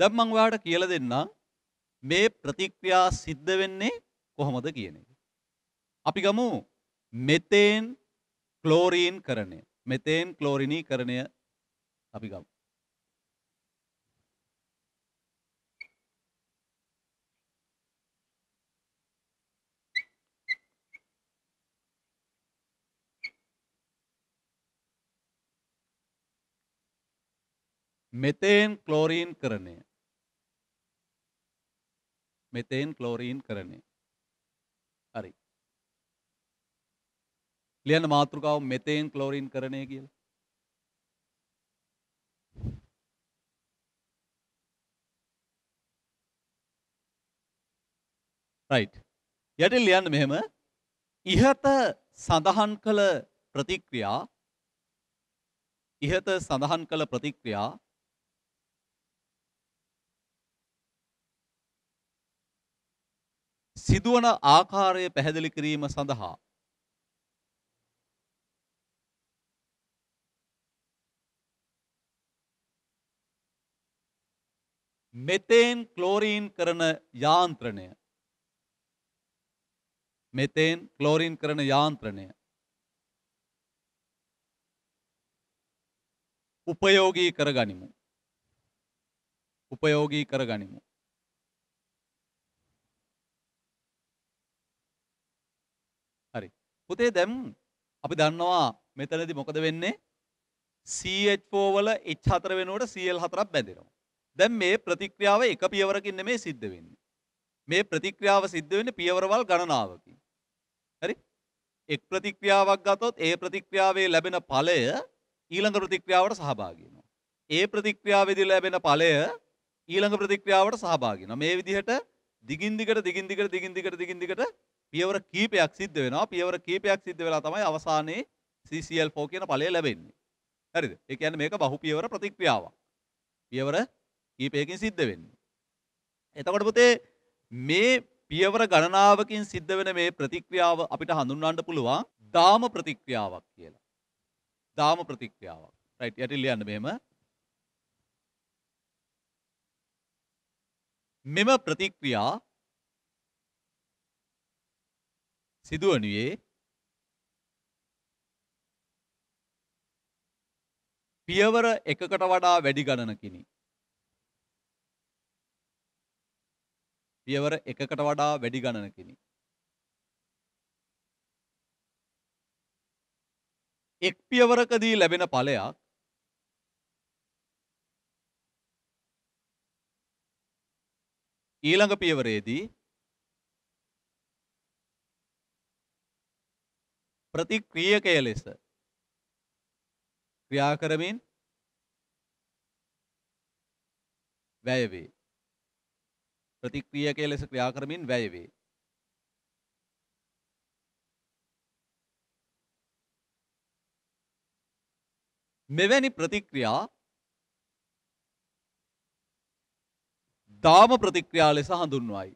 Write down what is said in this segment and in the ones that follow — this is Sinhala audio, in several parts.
දැන් මම ඔයාලට කියලා දෙන්නම් මේ ප්‍රතික්‍රියා සිද්ධ වෙන්නේ කොහොමද කියන එක. අපි ගමු මෙතේන් ක්ලෝරීන් කරණය. මෙතේන් ක්ලෝරිනීකරණය අපි ගමු. මෙතේන් ක්ලෝරීන් කරණය මෙතේන් ක්ලෝරීන් කරණය හරි ලියන මාතෘකාව මෙතේන් ක්ලෝරීන් කරණය කියලා රයිට් යට ලියන්න මෙහෙම ඉහත සඳහන් කළ ප්‍රතික්‍රියා ඉහත සඳහන් කළ ප්‍රතික්‍රියා සිදුවන ආකාරය පැහැදිලි කිරීම සඳහා මෙතේන් ක්ලෝරීන් කරන යාන්ත්‍රණය මෙතේන් ක්ලෝරීන් කරන යාන්ත්‍රණය උපයෝගී කරගනිමු උපයෝගී කරගනිමු පුතේ දැම් අපි දන්නවා මෙතනදි මොකද වෙන්නේ CH4 වල H4 වෙනුවට Cl4ක් බැඳෙනවා. දැන් මේ ප්‍රතික්‍රියාව එක පියවරකින් නෙමෙයි සිද්ධ වෙන්නේ. මේ ප්‍රතික්‍රියාව සිද්ධ වෙන්නේ පියවරවල් ගණනාවකින්. හරි? එක් ප්‍රතික්‍රියාවක් ගත්තොත් ඒ ප්‍රතික්‍රියාවේ ලැබෙන ඵලය ඊළඟ ප්‍රතික්‍රියාවට සහභාගී වෙනවා. ඒ ප්‍රතික්‍රියාවේදී ලැබෙන ඵලය ඊළඟ ප්‍රතික්‍රියාවට සහභාගී වෙනවා. මේ විදිහට දිගින් දිගට දිගින් දිගට දිගින් දිගට දිගින් දිගට පියවර කීපයක් සිද්ධ වෙනවා පියවර කීපයක් සිද්ධ වෙලා තමයි අවසානයේ CCl4 කියන ඵලය ලැබෙන්නේ. හරිද? ඒ කියන්නේ මේක බහු පියවර ප්‍රතික්‍රියාවක්. පියවර කීපයකින් සිද්ධ වෙන්නේ. එතකොට පුතේ මේ පියවර ගණනාවකින් සිද්ධ වෙන මේ ප්‍රතික්‍රියාව අපිට හඳුන්වන්න පුළුවන් දාම ප්‍රතික්‍රියාවක් කියලා. දාම ප්‍රතික්‍රියාවක්. රයිට් යටින් ලියන්න මෙහෙම මෙම ප්‍රතික්‍රියා සිදුවනුයේ පියවර එකකට වඩා වැඩි ගණනකිනි. පියවර එකකට වඩා වැඩි ගණනකිනි. එක් පියවරකදී ලැබෙන ඵලයක් ඊළඟ පියවරේදී ප්‍රතික්‍රියකය ලෙස ක්‍රියා කරමින් වැයවේ. ප්‍රතික්‍රියකය ලෙස ක්‍රියා කරමින් වැයවේ. මෙවැනි ප්‍රතික්‍රියා දාම ප්‍රතික්‍රියා ලෙස හඳුන්වයි.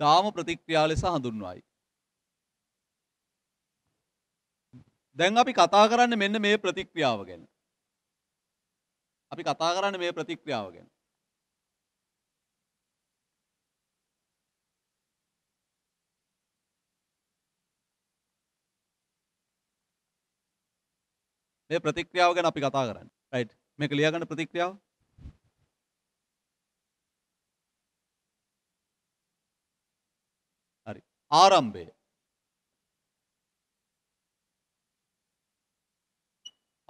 දාම ප්‍රතික්‍රියා ලෙස හඳුන්වයි. දැන් අපි කතා කරන්න මෙන්න මේ ප්‍රතික්‍රියාව ගැන. අපි කතා කරන්න මේ ප්‍රතික්‍රියාව ගැන. මේ ප්‍රතික්‍රියාව ගැන අපි කතා කරන්න. රයිට්. මේක ලියාගන්න ප්‍රතික්‍රියාව ආරම්භය.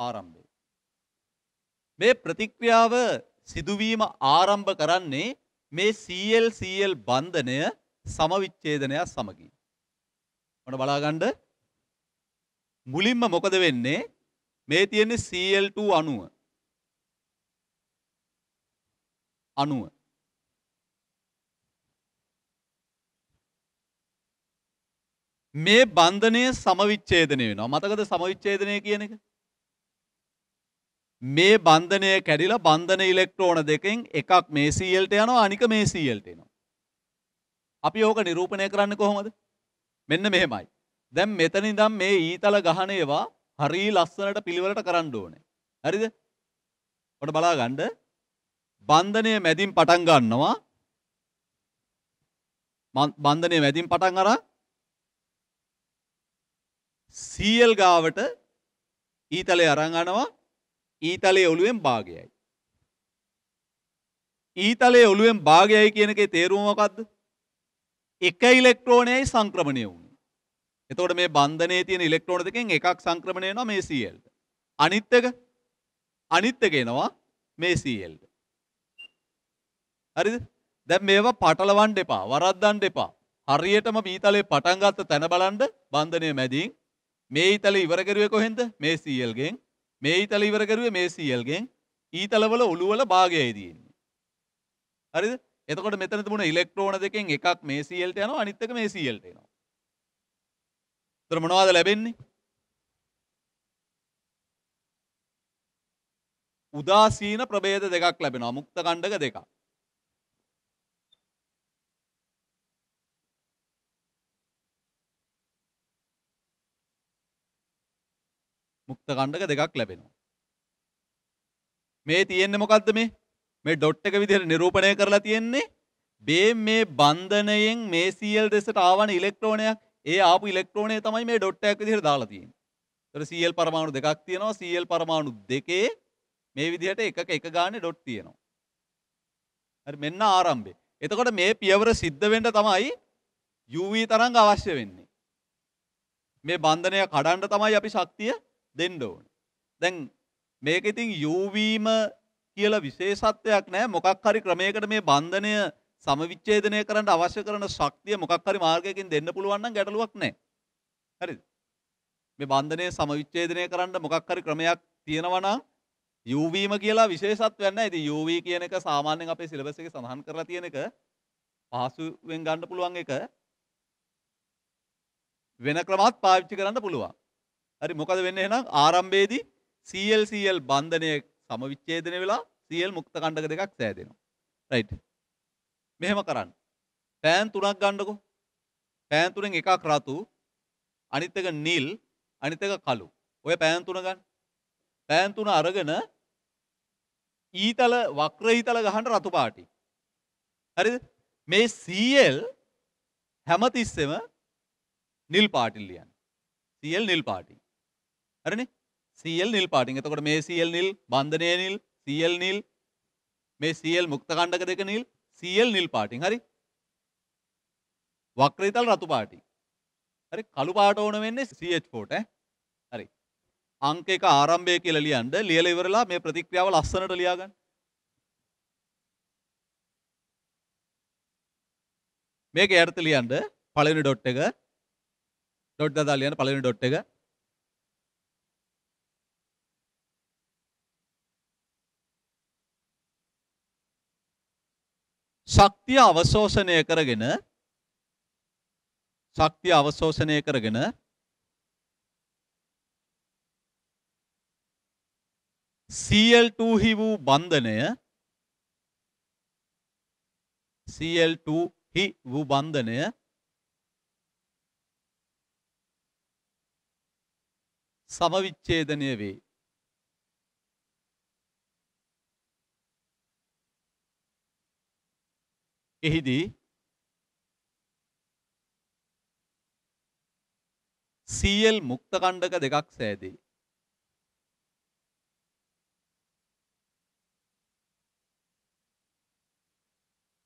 ආරම්භය. මේ ප්‍රතික්‍රියාව සිදුවීම ආරම්භ කරන්නේ මේ CL CL බන්ධනය සමවිච්ඡේදනය සමගින්. ඔන්න බලාගන්න මුලින්ම මොකද වෙන්නේ? මේ තියෙන්නේ CL2 අණුව. අණුව. මේ බන්ධනය සමවිච්ඡේදනය වෙනවා. මතකද සමවිච්ඡේදනය කියන එක? මේ බන්ධනය කැඩිලා බන්ධන ඉලෙක්ට්‍රෝන දෙකෙන් එකක් මේ CL ට යනවා අනික මේ CL ට එනවා. අපි ඕක නිරූපණය කරන්නේ කොහොමද? මෙන්න මෙහෙමයි. දැන් මෙතන ඉඳන් මේ ඊතල ගහන ඒවා හරි ලස්සනට පිළිවෙලට කරන්න ඕනේ. හරිද? ඔන්න බලා ගන්න. බන්ධනය මැදින් පටන් ගන්නවා. බන්ධනය මැදින් පටන් අරන් සීල් ගාවට ඊතලේ අරන් අනවා ඊතලේ ඔළුවෙන් භාගයයි. ඊතලේ ඔළුවෙන් භාගයයි කියන එකේ තේරුම මොකද්ද? එක ඉලෙක්ට්‍රෝනයයි සංක්‍රමණය වුණේ. එතකොට මේ බන්ධනයේ තියෙන ඉලෙක්ට්‍රෝන දෙකෙන් එකක් සංක්‍රමණය වෙනවා මේ Cl ට. අනිත් එක අනිත් එක එනවා මේ Cl ට. හරිද? දැන් මේවා පටලවන්න එපා, වරද්දන්න එපා. හරියටම බීතලේ පටන් ගත්ත තැන බලන්න බන්ධනය මැදින් මේ ඊතල ඉවර කරුවේ කොහෙන්ද? මේ CL ගෙන්. මේ ඊතල ඉවර කරුවේ මේ CL ගෙන්. ඊතලවල ඔළුවල භාගයයි තියෙන්නේ. හරිද? එතකොට මෙතන තිබුණ ඉලෙක්ට්‍රෝන දෙකෙන් එකක් මේ CL ට යනවා අනිත් එක මේ CL ට එනවා. ඒතර මොනවද ලැබෙන්නේ? උදාසීන ප්‍රභේද දෙකක් ලැබෙනවා. මුක්ත ඛණ්ඩක දෙකක්. මුක්ත කණ්ඩක දෙකක් ලැබෙනවා. මේ තියෙන්නේ මොකක්ද මේ? මේ ඩොට් එක විදිහට නිරූපණය කරලා තියෙන්නේ මේ මේ බන්ධනයෙන් මේ Cl දෙසට ආවන ඉලෙක්ට්‍රෝනයක් ඒ ආපු ඉලෙක්ට්‍රෝනය තමයි මේ ඩොට් එකක් විදිහට දාලා තියෙන්නේ. ඒතර Cl පරමාණු දෙකක් තියෙනවා Cl පරමාණු දෙකේ මේ විදිහට එකක එක ගානේ ඩොට් තියෙනවා. හරි මෙන්න ආරම්භය. එතකොට මේ පියවර සිද්ධ වෙන්න තමයි UV තරංග අවශ්‍ය වෙන්නේ. මේ බන්ධනය කඩන්න තමයි අපි ශක්තිය දෙන්න ඕන. දැන් මේක ඉතින් යූවීම කියලා විශේෂත්වයක් නෑ මොකක් හරි ක්‍රමයකට මේ බන්ධනය සමවිච්ඡේදනය කරන්න අවශ්‍ය කරන ශක්තිය මොකක් හරි මාර්ගයකින් දෙන්න පුළුවන් නම් ගැටලුවක් නෑ. හරිද? මේ බන්ධනය සමවිච්ඡේදනය කරන්න මොකක් හරි ක්‍රමයක් තියෙනවා නම් යූවීම කියලා විශේෂත්වයක් නෑ. ඉතින් යූවී කියන එක සාමාන්‍යයෙන් අපේ සිලබස් එකේ සඳහන් කරලා තියෙන එක පහසුවෙන් ගන්න පුළුවන් එක වෙන ක්‍රමත් පාවිච්චි කරන්න පුළුවන්. හරි මොකද වෙන්න එහෙනම් ආරම්භයේදී CL CL බන්ධනය සමවිච්ඡේදනය වෙලා CL මුක්ත කණ්ඩක දෙකක් සෑදෙනවා. රයිට්. මෙහෙම කරන්න. පෑන් තුනක් ගන්නකො. පෑන් තුනෙන් එකක් රතු, අනිත් එක නිල්, අනිත් එක කළු. ඔය පෑන් තුන ගන්න. පෑන් තුන අරගෙන ඊතල වක්‍ර ඊතල ගහන්න රතු පාටි. හරිද? මේ CL හැමතිස්සෙම නිල් පාටිල් ලියන්න. CL නිල් පාටි. හරන සියල් නිල් පාටින් එතකොට මේ සියල් නිල් බන්ධනය නිල් සියල් නිල් මේ සියල් මුක්ත කණ්ඩක දෙක නිල් සියල් නිල් පාටින් හරි වක්‍රීතල් රතු පාටි හරි කළු පාට ඕන වෙන්නේ සෝට හරි අංක එක ආරම්භය කියල ලියන්ට ලියල ඉවරලා මේ ප්‍රතික්‍රියාව ලස්සනට ලියාගන්න මේක ඇර්ත ලියන්ට පලනි ඩොට් එක ඩොට් දා ලියන්න පලනි ඩොට් එක ශක්තිය අවශෝෂණය කරගෙන ශක්තිය අවශෝෂණය කරගෙන CL2 හි වූ බන්ධනය CL2 හි වූ බන්ධනය සමවිච්ඡේදනය වේ. එහිදී සීල් මුක්ත කණ්ඩක දෙකක් සෑදේ.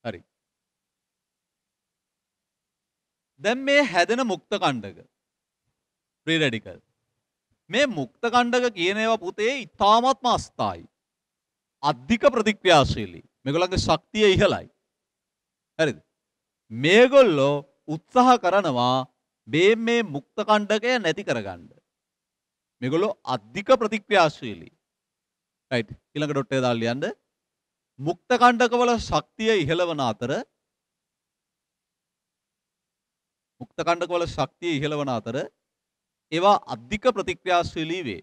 හරි. දැන් මේ හැදෙන මුක්ත කණ්ඩක ප්‍රී රැඩිකල් මේ මුක්ත කණ්ඩක කියන ඒවා පුතේ ඉතාමත්ම අස්ථායි. අධික ප්‍රතික්‍රියාශීලී. මේගොල්ලන්ගේ ශක්තිය ඉහළයි. හරිද? මේගොල්ලෝ උත්සාහ කරනවා මේ මේ මුක්ත කණ්ඩකය නැති කරගන්න. මේගොල්ලෝ අධික ප්‍රතික්‍රියාශීලී. රයිට්. ඊළඟ ඩොට් එක දාලා ලියන්න. මුක්ත කණ්ඩකවල ශක්තිය ඉහළවන අතර මුක්ත කණ්ඩකවල ශක්තිය ඉහළවන අතර ඒවා අධික ප්‍රතික්‍රියාශීලී වේ.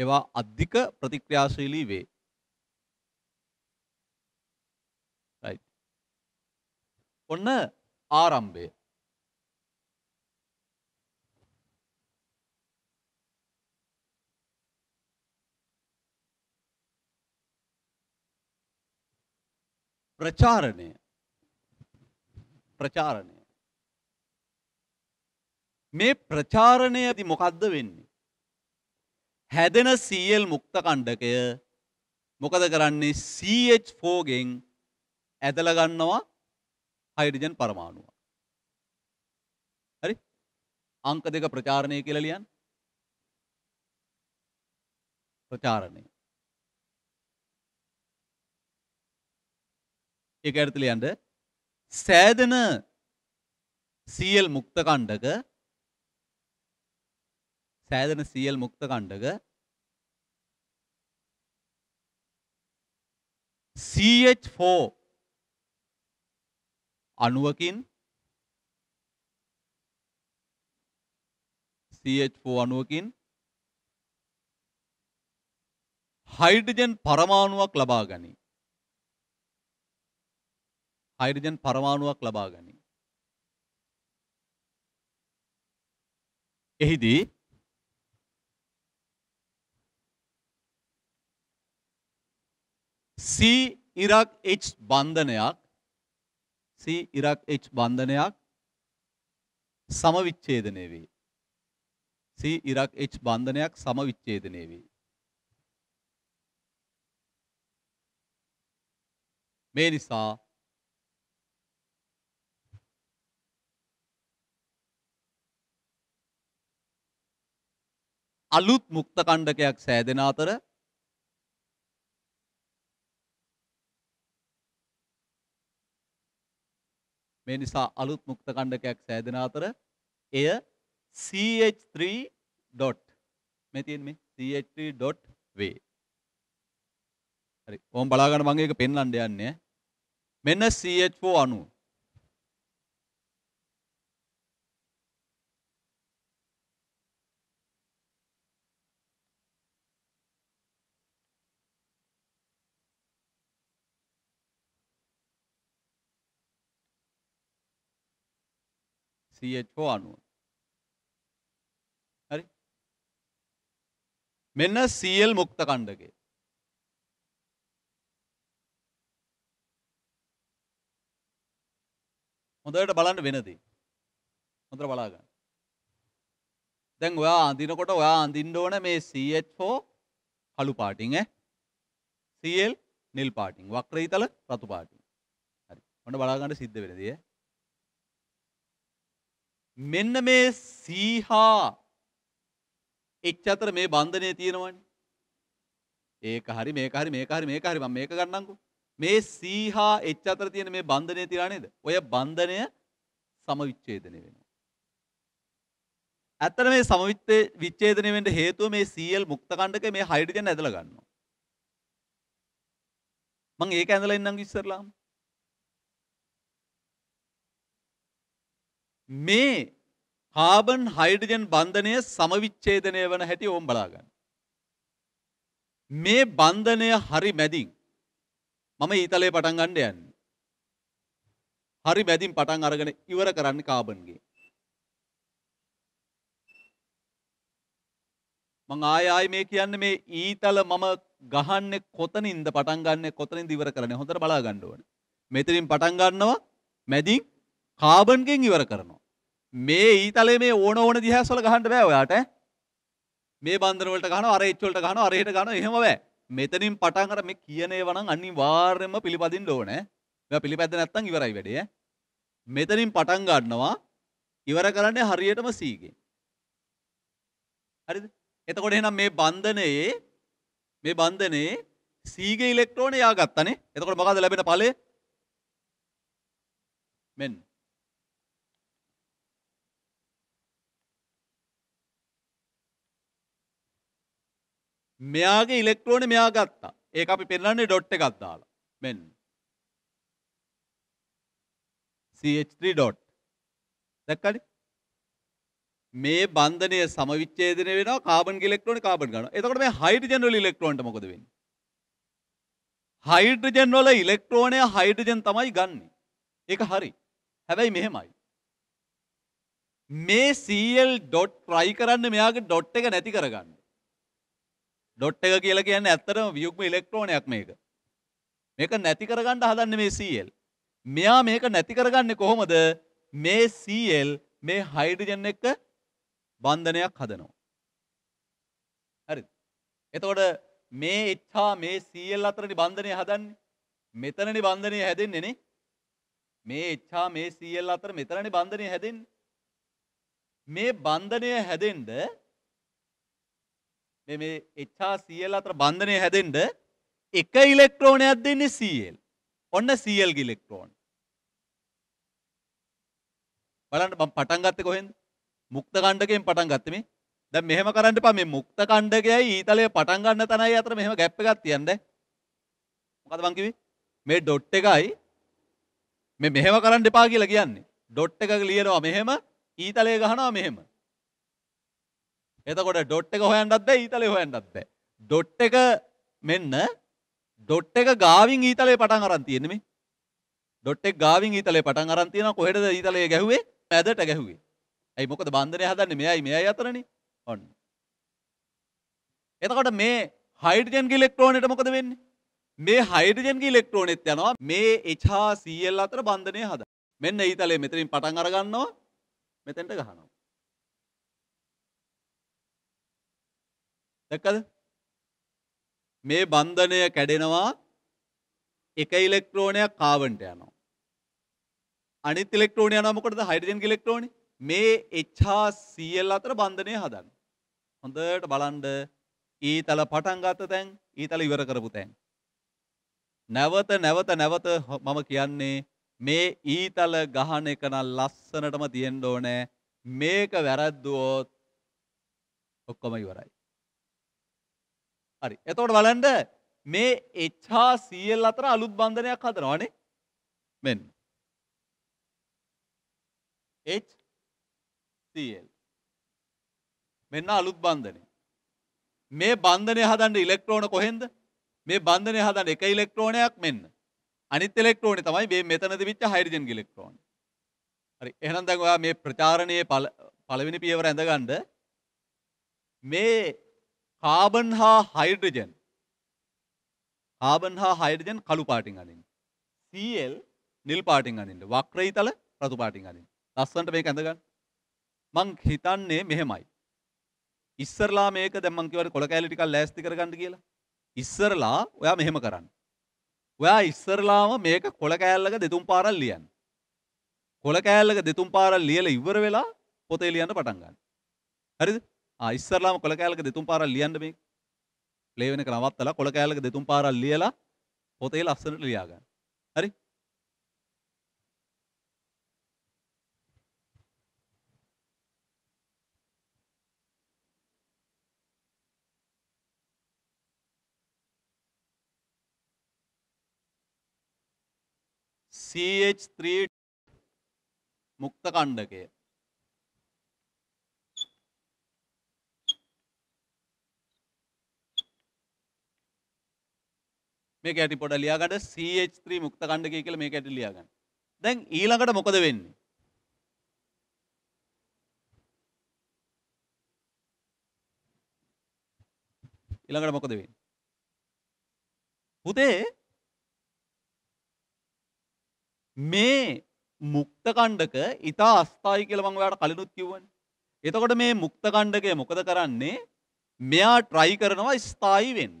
ඒවා අධික ප්‍රතික්‍රියාශීලී වේ. ඔන්න ආරම්භය. ප්‍රචාරණය ප්‍රචාරණය මේ ප්‍රචාරණය ඇති මොකක්ද වෙන්නේ. හැදෙන සීල් මුක්ත කණ්ඩකය මොකද කරන්නේ සH4ගෙන් ඇදලගන්නවා හයිරජන් පරමාණුව. හරි අංක දෙක ප්‍රචාරණය කියලා ලියන්න. ප්‍රචාරණය. ඒක ඇරෙත ලියන්න සෑදෙන CL මුක්ත කණ්ඩක සෑදෙන CL මුක්ත කණ්ඩක CH4 අනුවකින් CH4 අණුවකින් හයිඩ්‍රජන් පරමාණුවක් ලබා ගනී. හයිඩ්‍රජන් පරමාණුවක් ලබා ගනී. එහිදී C ඉරක් H බන්ධනයක් C ඉරක් H බන්ධනයක් සමවිච්ඡේදනය වේ. C ඉරක් H බන්ධනයක් සමවිච්ඡේදනය වේ. මේ නිසා අලුත් මුක්ත කණ්ඩකයක් සෑදෙන අතර මේ නිසා අලුත් මුක්ත කණ්ඩකයක් සෑදෙන අතර එය CH3. මේ තියෙන්නේ CH3.V. හරි. ඕම් බලාගන්න මම ඒක පෙන්වන්න යන්නේ. මෙන්න CH4 අණුව. සීය චෝ අනුව. හරි මෙන්න සීල් මුක්ත කණ්ඩගේ. හොඳට බලන්න වෙනදී. හොඳට බලාගන්න. දැන් ඔයා අඳිනකොට ඔයා අඳින්න ඕන මේ CH4 කළු පාටින් ඈ. CL නිල් පාටින්. වක්‍රීතල රතු පාටින්. හරි. ඔන්න බලාගන්න සිද්ධ වෙනදී ඈ. මෙන්න මේ සීහා එක්ක අතර මේ බන්ධනය තියෙනවනේ. ඒක හරි මේක හරි මේක හරි මේක හරි මම මේක ගන්නම්කෝ. මේ සීහා එච් අතර තියෙන මේ බන්ධනය තියලා නේද? ඔය බන්ධනය සමවිච්ඡේදනය වෙනවා. ඇත්තට මේ සමවිච්ඡේ විච්ඡේදනය වෙන්න හේතුව මේ Cl මුක්ත කණ්ඩකේ මේ හයිඩ්‍රජන් ඇදලා ගන්නවා. මම ඒක ඇඳලා ඉන්නම් ඉස්සරලාම. මේ කාබන් හයිඩජන් බන්ධනය සමවිච්ඡේදනය වන හැටි ඕම් බලාගන්න. මේ බන්ධනය හරි මැදින් මම ඊතලේ පටන් ගන්න යන්න. හරි මැදින් පටන් අරගෙන ඉවර කරන්න කාබන්ගේ. මං ආයයි මේ කියන්න මේ ඊතල මම ගහන්න කොතනින්ද පටන් ගන්න කොතනින් දිවර කරන හොඳට බලා ගණ්ඩුවන. මෙතරින් පටන් ගන්නවා මැදින් කාබන්ගෙන් ඉවර කරනවා. මේ ඊතලේ මේ ඕන ඕන දිහස් වල ගහන්න බෑ ඔයාට. මේ බන්ධන වලට ගහනවා අර එච් වලට ගහනවා අර එහෙට ගහනවා එහෙම බෑ. මෙතනින් පටන් අර මේ කියන ඒවා නම් අනිවාර්යයෙන්ම පිළිපදින්න ඕනේ. මේවා පිළිපැද්ද නැත්නම් ඉවරයි වැඩේ ඈ. මෙතනින් පටන් ගන්නවා ඉවර කරන්නේ හරියටම සීගේ. හරිද? එතකොට එහෙනම් මේ බන්ධනයේ මේ බන්ධනයේ සීගේ ඉලෙක්ට්‍රෝන යා ගත්තනේ. එතකොට මොකද ලැබෙන ඵලය? මෙන්න මෙයාගේ ඉලෙක්ට්‍රෝන මෙයා ගත්තා ඒක අපි පෙන්න්නේ ඩොට් එකක් දාලා මෙන්න CH3 ඩොට් දැක්කනේ මේ බන්ධනය සමවිච්ඡේදනය වෙනවා කාබන් ඉලෙක්ට්‍රෝන කාබන් ගන්නවා. එතකොට මේ හයිඩ්‍රජන් වල ඉලෙක්ට්‍රෝනට මොකද වෙන්නේ? හයිඩ්‍රජන් වල ඉලෙක්ට්‍රෝනය හයිඩ්‍රජන් තමයි ගන්නෙ. ඒක හරි. හැබැයි මෙහෙමයි. මේ Cl ඩොට් try කරන්න මෙයාගේ ඩොට් එක නැති කරගන්න. ඩොට් එක කියලා කියන්නේ ඇත්තටම වියුක්ම ඉලෙක්ට්‍රෝනයක් මේක. මේක නැති කරගන්න හදන්නේ මේ Cl. මෙයා මේක නැති කරගන්නේ කොහොමද? මේ Cl මේ හයිඩ්‍රජන් එක්ක බන්ධනයක් හදනවා. හරිද? එතකොට මේ H මේ Cl අතරේ බන්ධනය හදන්නේ. මෙතනනේ බන්ධනය හැදෙන්නේ නේ. මේ H මේ Cl අතර මෙතනනේ බන්ධනය හැදෙන්නේ. මේ බන්ධනය හැදෙන්න මේ මේ එච්චා සියල් අතර බන්ධනය හැදෙන්ට එක ඉලෙක්ට්‍රෝනයක් දෙන්නේ සල් ඔන්න සල් ගිලෙක්ට්‍රෝන් බලන්න බම් පටන් ගත්ත කොහෙන්ද මුක්ත කණ්ඩකෙන් පටන් ගත්ත මේ දැන් මෙහෙම කරන්න එපා මේ මුක්ත කණ්ඩකයයි ඊතලයේ පටන් ගන්න තනයි අතර මෙහෙම ગැප් එකක් තියන්න මොකද මං කිව්වේ මේ ඩොට් එකයි මේ මෙහෙම කරන්න එපා කියලා කියන්නේ ඩොට් එකක ලියනවා මෙහෙම ඊතලයේ ගහනවා මෙහෙම එතකොට ඩොට් එක හොයන්ටත්ද ඊතලේ හොයන්ටත්ද. ඩොට් එක මෙන්න ඩොට් එක ගාවින් ඊතලේ පටන් අරන්තියෙනෙම ඩොට් එක ගාවින් ඊතලේ පටන් අරන්තියන කොහෙටද ඊතලේ ගැහුවේ මැදට ගැහුවේ ඇයි මොකද බන්ධනය හදන්න මෙයයි මෙය අතරන ඔන්න. එතකොට මේ හයිඩජන්ගේ ඉලෙක්ට්‍රෝනට මොකද වෙන්න මේ හයිඩජන්ගේ ඉලෙක්ට්‍රෝනෙත් යනවා මේ එචා සියල් අතර බන්ධනය හද මෙන්න ඊතලේ මෙතරින් පටන් අරගන්නවා මෙතැන්ට ගහනවා. දැක්කද? මේ බන්ධනය කැඩෙනවා එක ඉලෙක්ට්‍රෝනයක් කාබන්ට යනවා. අනිත් ඉලෙක්ට්‍රෝනය යනවා මොකටද? හයිඩ්‍රජන් ඉලෙක්ට්‍රෝනේ. මේ HCl අතර බන්ධනය හදන්න. හොඳට බලන්න ඊතල පටන් ගත්ත තැන් ඊතල ඉවර කරපු තැන්. නැවත නැවත නැවත මම කියන්නේ මේ ඊතල ගහන එක නම් ලස්සනටම තියෙන්න ඕනේ. මේක වැරද්දුවොත් ඔක්කොම ඉවරයි. හරි එතකොට බලන්ඩ මේ එච්හා සියල් අතර අලුත් බන්ධනයක් හදනවානේ මෙන්න HCl මෙන්න අලුත් බන්ධනය මේ බන්ධනය හදන්න ඉලෙක්ට්‍රෝන කොහෙන්ද මේ බන්ධනය හදන්න එක ඉලෙක්ට්‍රෝනයක් මෙන්න අනිත් ඉලෙක්ට්‍රෝනේ තමයි මේ මෙතනද විච්ච හයිඩ්‍රජන් ඉලෙක්ට්‍රෝන හරි එහෙනම් දැන් ඔයා මේ ප්‍රචාරණයේ පළවෙනි පියවර ඇඳගන්න මේ කාබන් හා හයිඩ්‍රජන් කාබන් හා හයිඩජන් කළු පාටිං අඳින් සල් නිල් පාටිං අඳින්ට වක්්‍රයි තල රතු පාටිං අඳින් ලස්සන්ට මේ ඇඳගන්න මං හිතන්නේ මෙහෙමයි ඉස්සරලා මේක දැමංකිවට කොළ කෑලිටිකල් ලෑස්ති කරගන්න කියලා ඉස්සරලා ඔයා මෙහෙම කරන්න ඔයා ඉස්සරලාම මේක කොළ කෑල්ලක දෙතුම් පාරල් ලියන් කොළ කෑල්ලක දෙතුම් පාරල් ලියල ඉවර වෙලා පොතේ ලියන්න පටන්ගන්න හරිද ආ ඉස්සරලාම කොළ කෑල්ලක දෙතුන් පාරක් ලියන්න මේක. ප්ලේ වෙන එක නවත්තලා කොළ කෑල්ලක දෙතුන් පාරක් ලියලා පොතේ ලස්සනට ලියා ගන්න. හරි? CH3 මුක්ත කණ්ඩකය මේක ඇති පොඩ ලියාගට CH3 මුක්ත කණ්ඩකය කියලා මේක ඇති ලියාගන්න. දැන් ඊළඟට මොකද වෙන්නේ? ඊළඟට මොකද වෙන්නේ? පුතේ මේ මුක්ත කණ්ඩක ඊට අස්ථායි කියලා මම ඔයාලට කලිනුත් කිව්වනේ. එතකොට මේ මුක්ත කණ්ඩකය මොකද කරන්නේ? මෙයා try කරනවා ස්ථායි වෙන්න.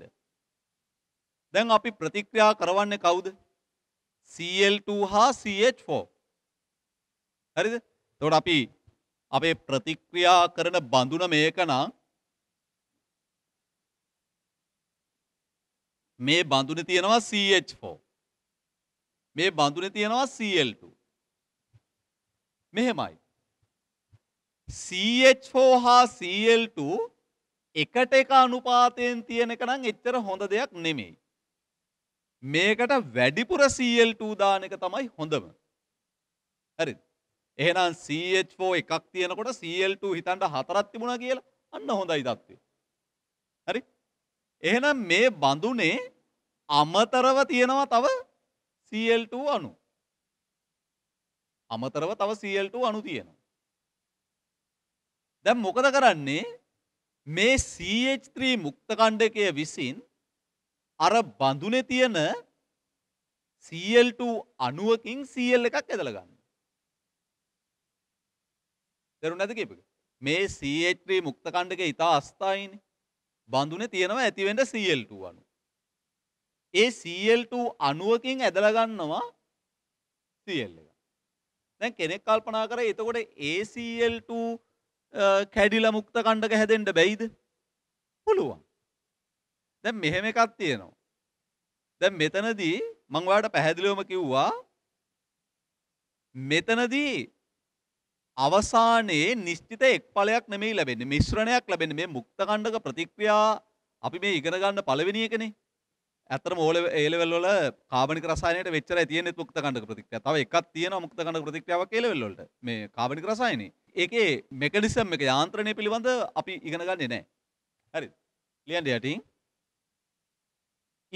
දැන් අපි ප්‍රතික්‍රියා කරවන්නේ කවුද? Cl2 හා CH4. හරිද? එතකොට අපි අපේ ප්‍රතික්‍රියා කරන බඳුන මේක නම් මේ බඳුනේ තියෙනවා CH4. මේ බඳුනේ තියෙනවා Cl2. මෙහෙමයි. CH4 හා Cl2 එකට එක අනුපාතයෙන් තියෙන එක නම් එච්චර හොඳ දෙයක් නෙමෙයි. මේකට වැඩිපුර CL2 දාන එක තමයි හොඳම. හරිද? එහෙනම් CH4 එකක් තියෙනකොට CL2 හිතන්න හතරක් තිබුණා කියලා අන්න හොඳයි தත්ත්වය. හරි? එහෙනම් මේ බඳුනේ අමතරව තියෙනවා තව CL2 අණු. අමතරව තව CL2 අණු තියෙනවා. දැන් මොකද කරන්නේ? මේ CH3 මුක්ත කණ්ඩකය විසින් අර බඳුනේ තියෙන CL2 අණුවකින් CL එකක් ඇදලා ගන්න. දරුණාද කියපේ? මේ CH3 මුක්ත කණ්ඩකේ ඊට අස්ථායිනේ. බඳුනේ තියෙනවා ඇතිවෙන්න CL2 අණු. ඒ CL2 අණුවකින් ඇදලා ගන්නවා CL එක. දැන් කෙනෙක් කල්පනා කරා එතකොට ACL2 කැඩිලා මුක්ත කණ්ඩක හැදෙන්න බැයිද? පුළුවන්. දැන් මෙහෙම එකක් තියෙනවා. දැන් මෙතනදී මම ඔයාලට පැහැදිලිවම කිව්වා මෙතනදී අවසානයේ නිශ්චිත එක් ඵලයක් නෙමෙයි ලැබෙන්නේ මිශ්‍රණයක් ලැබෙන්නේ මේ මුක්තකණ්ඩක ප්‍රතික්‍රියා අපි මේ ඉගෙන ගන්න පළවෙනි එකනේ. ඇත්තටම ඕල ඒ ලෙවල් වල කාබනික රසායනයට වෙච්චරයි තියෙන්නේ මුක්තකණ්ඩක ප්‍රතික්‍රියා. තව එකක් තියෙනවා මුක්තකණ්ඩක ප්‍රතික්‍රියාවක් ඒ ලෙවල් වලට. මේ කාබනික රසායනේ. ඒකේ මෙකනිසම් එක යාන්ත්‍රණය පිළිබඳ අපි ඉගෙන ගන්නේ නැහැ. හරිද? ලියන්න යටින්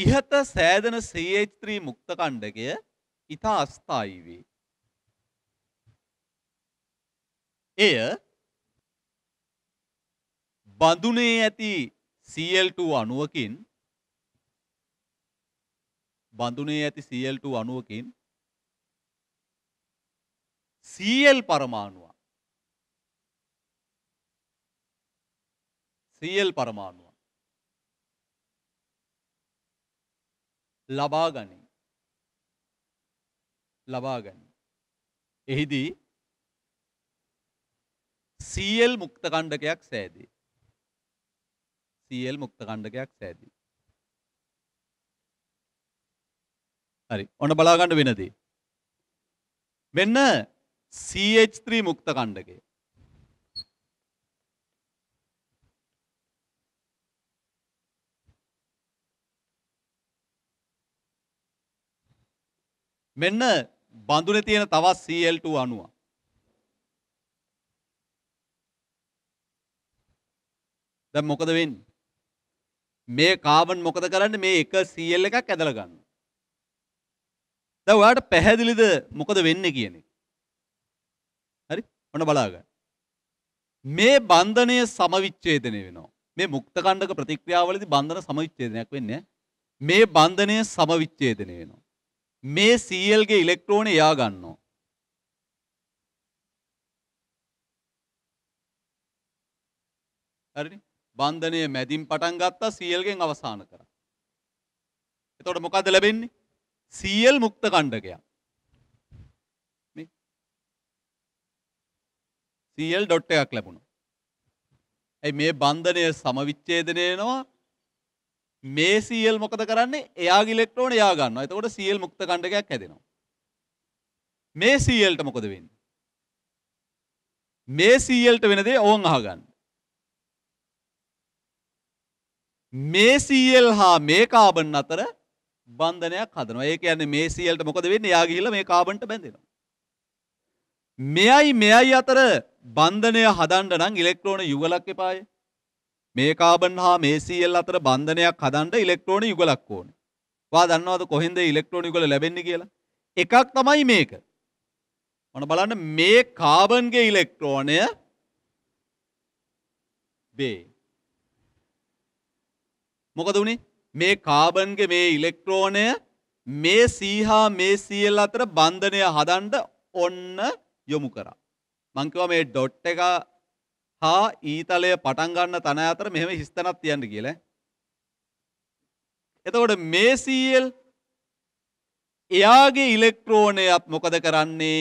ඉහත සෑදන CH3 මුක්තකණ්ඩකය ඉතා අස්ථායි වේ. එය බඳුනේ ඇති CL2 අණුවකින් බඳුනේ ඇති CL2 අණුවකින් CL පරමාණුවක් CL පරමාණුව ලබා ගනී. ලබා ගනී. එහිදී සල් මුක්ත කණ්ඩකයක් සෑදී. සල් මුක්ත කණ්ඩකයක් සෑදී. හරි ඔන්න බලාගන්න වෙනදී. මෙන්න CH3 මුක්ත කණ්ඩකේ මෙන්න බඳුනේ තියෙන තවත් CL2 අණුවක්. දැන් මොකද වෙන්නේ? මේ කාබන් මොකද කරන්නේ? මේ එක CL එකක් ඇදලා ගන්න. දැන් ඔයාලට පැහැදිලිද මොකද වෙන්නේ කියන එක? හරි? ඔන්න බලාගන්න. මේ බන්ධනය සමවිච්ඡේදනය වෙනවා. මේ මුක්ත කණ්ඩක ප්‍රතික්‍රියාවලදී බන්ධන සමවිච්ඡේදනයක් වෙන්නේ. මේ බන්ධනය සමවිච්ඡේදනය වෙනවා. මේ Cl ගේ ඉලෙක්ට්‍රෝන යා ගන්නවා. හරිනේ? බන්ධනය මැදින් පටන් ගත්තා Cl ගෙන් අවසන් කරා. එතකොට මොකද්ද ලැබෙන්නේ? Cl මුක්ත කණ්ඩකයක්. මේ Cl ඩොට් එකක් ලැබුණා. ඇයි මේ බන්ධනය සමවිච්ඡේදනය වෙනවා මේ සීල් මොකද කරන්නේ එයාගේ ඉලෙක්ට්‍රෝන එයා ගන්නවා. එතකොට සීල් මුක්ත කණ්ඩකයක් හැදෙනවා. මේ සීල්ට මොකද වෙන්නේ? මේ සීල්ට වෙන දේ ඕන් අහගන්න. මේ සීල් හා මේ කාබන් අතර බන්ධනයක් හදනවා. ඒ කියන්නේ මේ සීල්ට මොකද වෙන්නේ? එයා ගිහිල්ලා මේ කාබන්ට බැඳෙනවා. මෙයයි මෙයයි අතර බන්ධනය හදන්න නම් ඉලෙක්ට්‍රෝන යුගලක් එපායි. මේ කාබන් හා මේ සීල් අතර බන්ධනයක් හදන්න ඉලෙක්ට්‍රෝන යුගලක් ඕනේ. වා දන්නවද කොහෙන්ද ඉලෙක්ට්‍රෝන යුගල ලැබෙන්නේ කියලා? එකක් තමයි මේක. ඔන්න බලන්න මේ කාබන්ගේ ඉලෙක්ට්‍රෝනය B. මොකද උනේ? මේ කාබන්ගේ මේ ඉලෙක්ට්‍රෝනය මේ සීහා මේ සීල් අතර බන්ධනය හදන්න ඔන්න යොමු කරා. මං කිව්වා මේ ඩොට් එක හා ඊතලය පටන්ගන්න තන අතර මෙහම හිස්තනත් තියන්න කියල. එතකොට මේ සීල් එයාගේ ඉලෙක්ට්‍රෝනයත් මොකද කරන්නේ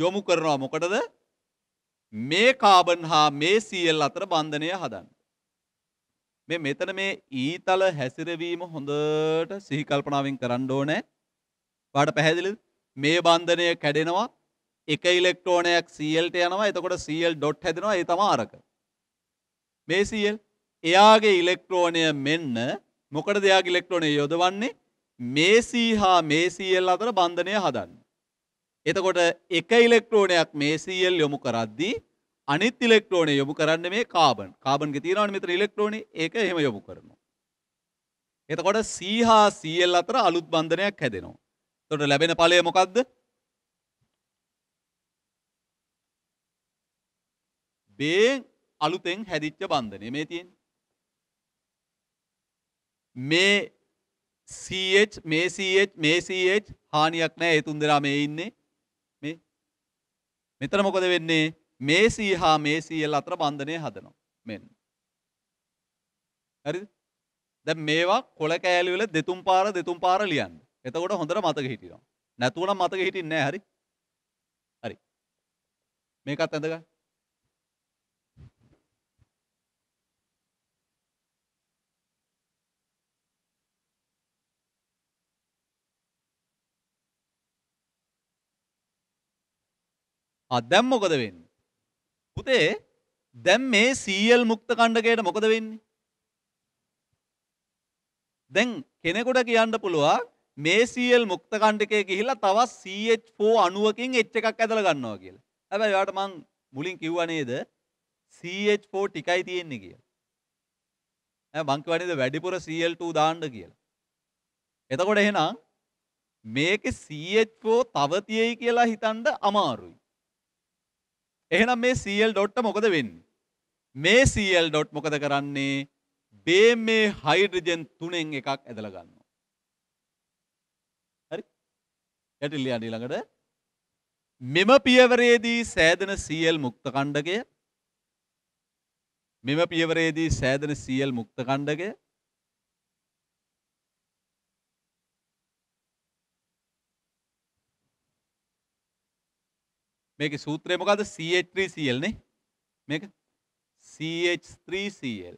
යොමු කරනවා මොකටද මේ කාබන් හා මේ සියල් අතර බන්ධනය හදන්. මේ මෙතන මේ ඊතල හැසිරවීම හොඳට සිහිකල්පනාවෙන් කරන්න ඕනෑ පාට පැහැදිලි මේ බන්ධනය කැඩෙනවා එක ඉලෙක්ට්‍රෝනයක් සල්ට යනවා එතකොට සල් ඩොට් හැදෙනවා ඒ තමාරක මේ සල් එයාගේ ඉලෙක්ට්‍රෝනය මෙන්න මොකට දෙයක් ඉලෙක්ට්‍රෝනය යොදවන්නේ මේසී හා මේසිල් අතර බන්ධනය හදන්න එතකොට එක ඉලෙක්ට්‍රෝනයක් මේසිල් යොමු කරද්දී අනිත් ඉලෙක්ට්‍රෝනය යොමු කරන්න මේ කාබන් කාබන්ගේ තීරණ මෙතර ඉලෙක්ට්‍රෝනි ඒක එහෙම යොමු කරනවා එතකොට සීහා සල් අතර අලුත් බන්ධනයක් හැදෙනවා තොට ලැබෙන පලය මොකක්ද බේන් අලුතෙන් හැදිච්ච බන්ධනය මේ තියෙන් මේ CH මේ CH මේ CH හානියක් නෑ ඒ තුන් දෙනා මේ ඉන්නේ මේ මෙතන මොකද වෙන්නේ මේ C හා මේ CL අතර බන්ධනය හදනවා මෙන්න හරිද දැන් මේවා කොළ කෑලි වල දෙතුන් පාර දෙතුන් පාර ලියන්න එතකොට හොඳට මතක හිටිනවා නැතුවනම් මතක හිටින්නේ නෑ හරි හරි මේකත් ඇඳගන්න අදැම් මොකද වෙන්න. පුතේ දැම් මේ සීල් මුක්ත කණ්ඩකයට මොකද වෙන්නේ. දැන් කෙනෙකුට කියන්න පුළුවන් මේ සීල් මුක්ත කණ්ඩකය ගිහිලා තවත් CH4 අණුවකින් එච් එකක් ඇදලා ගන්නවා කියලා. හැබැයි ඔයාට මං මුලින් කිව්වා නේද CH4 ටිකයි තියෙන්නේ කියලා. මංක වනිද වැඩිපුර CL2 දාන්න කියලා. එතකොට එහෙනම් මේක CH4 තව තියෙයි කියලා හිතන්න අමාරුයි. එහෙනම් මේ CL ඩොට්ට මොකද වෙන්නේ? මේ CL ඩොට් මොකද කරන්නේ? බේ මේ හයිඩ්‍රජන් තුනෙන් එකක් ඇදලා ගන්නවා. හරි? යටි ලියන්න ඊළඟට මෙම පියවරේදී සෑදෙන CL මුක්ත කණ්ඩකය මෙම පියවරේදී සෑදෙන CL මුක්ත කණ්ඩකය මේක සූත්‍රය මොකද CH3Cl නේ මේක CH3Cl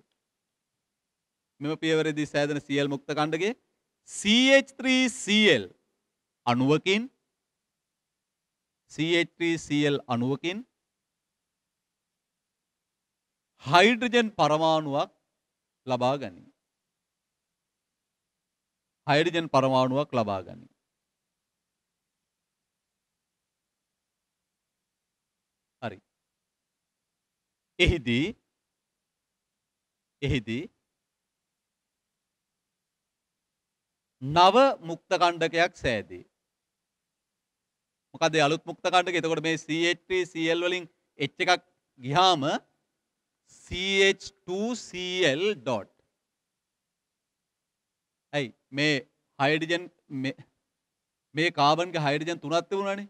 මෙම පියවරදී සෑදෙන Cl මුක්ත කණ්ඩකයේ CH3Cl අණුවකින් CH3Cl අණුවකින් හයිඩ්‍රජන් පරමාණුවක් ලබා ගනී. හයිඩ්‍රජන් පරමාණුවක් ලබා ගනී. එහිදී එහිදී නව මුක්ත කණ්ඩකයක් සෑදී. මොකද අලුත් මුක්ත කණ්ඩක එතකොට මේ CH3 Cl වලින් H එකක් ගියාම CH2 Cl dot. ඇයි මේ හයිඩ්‍රජන් මේ කාබන්ගේ හයිඩ්‍රජන් තුනක් තිබුණානේ.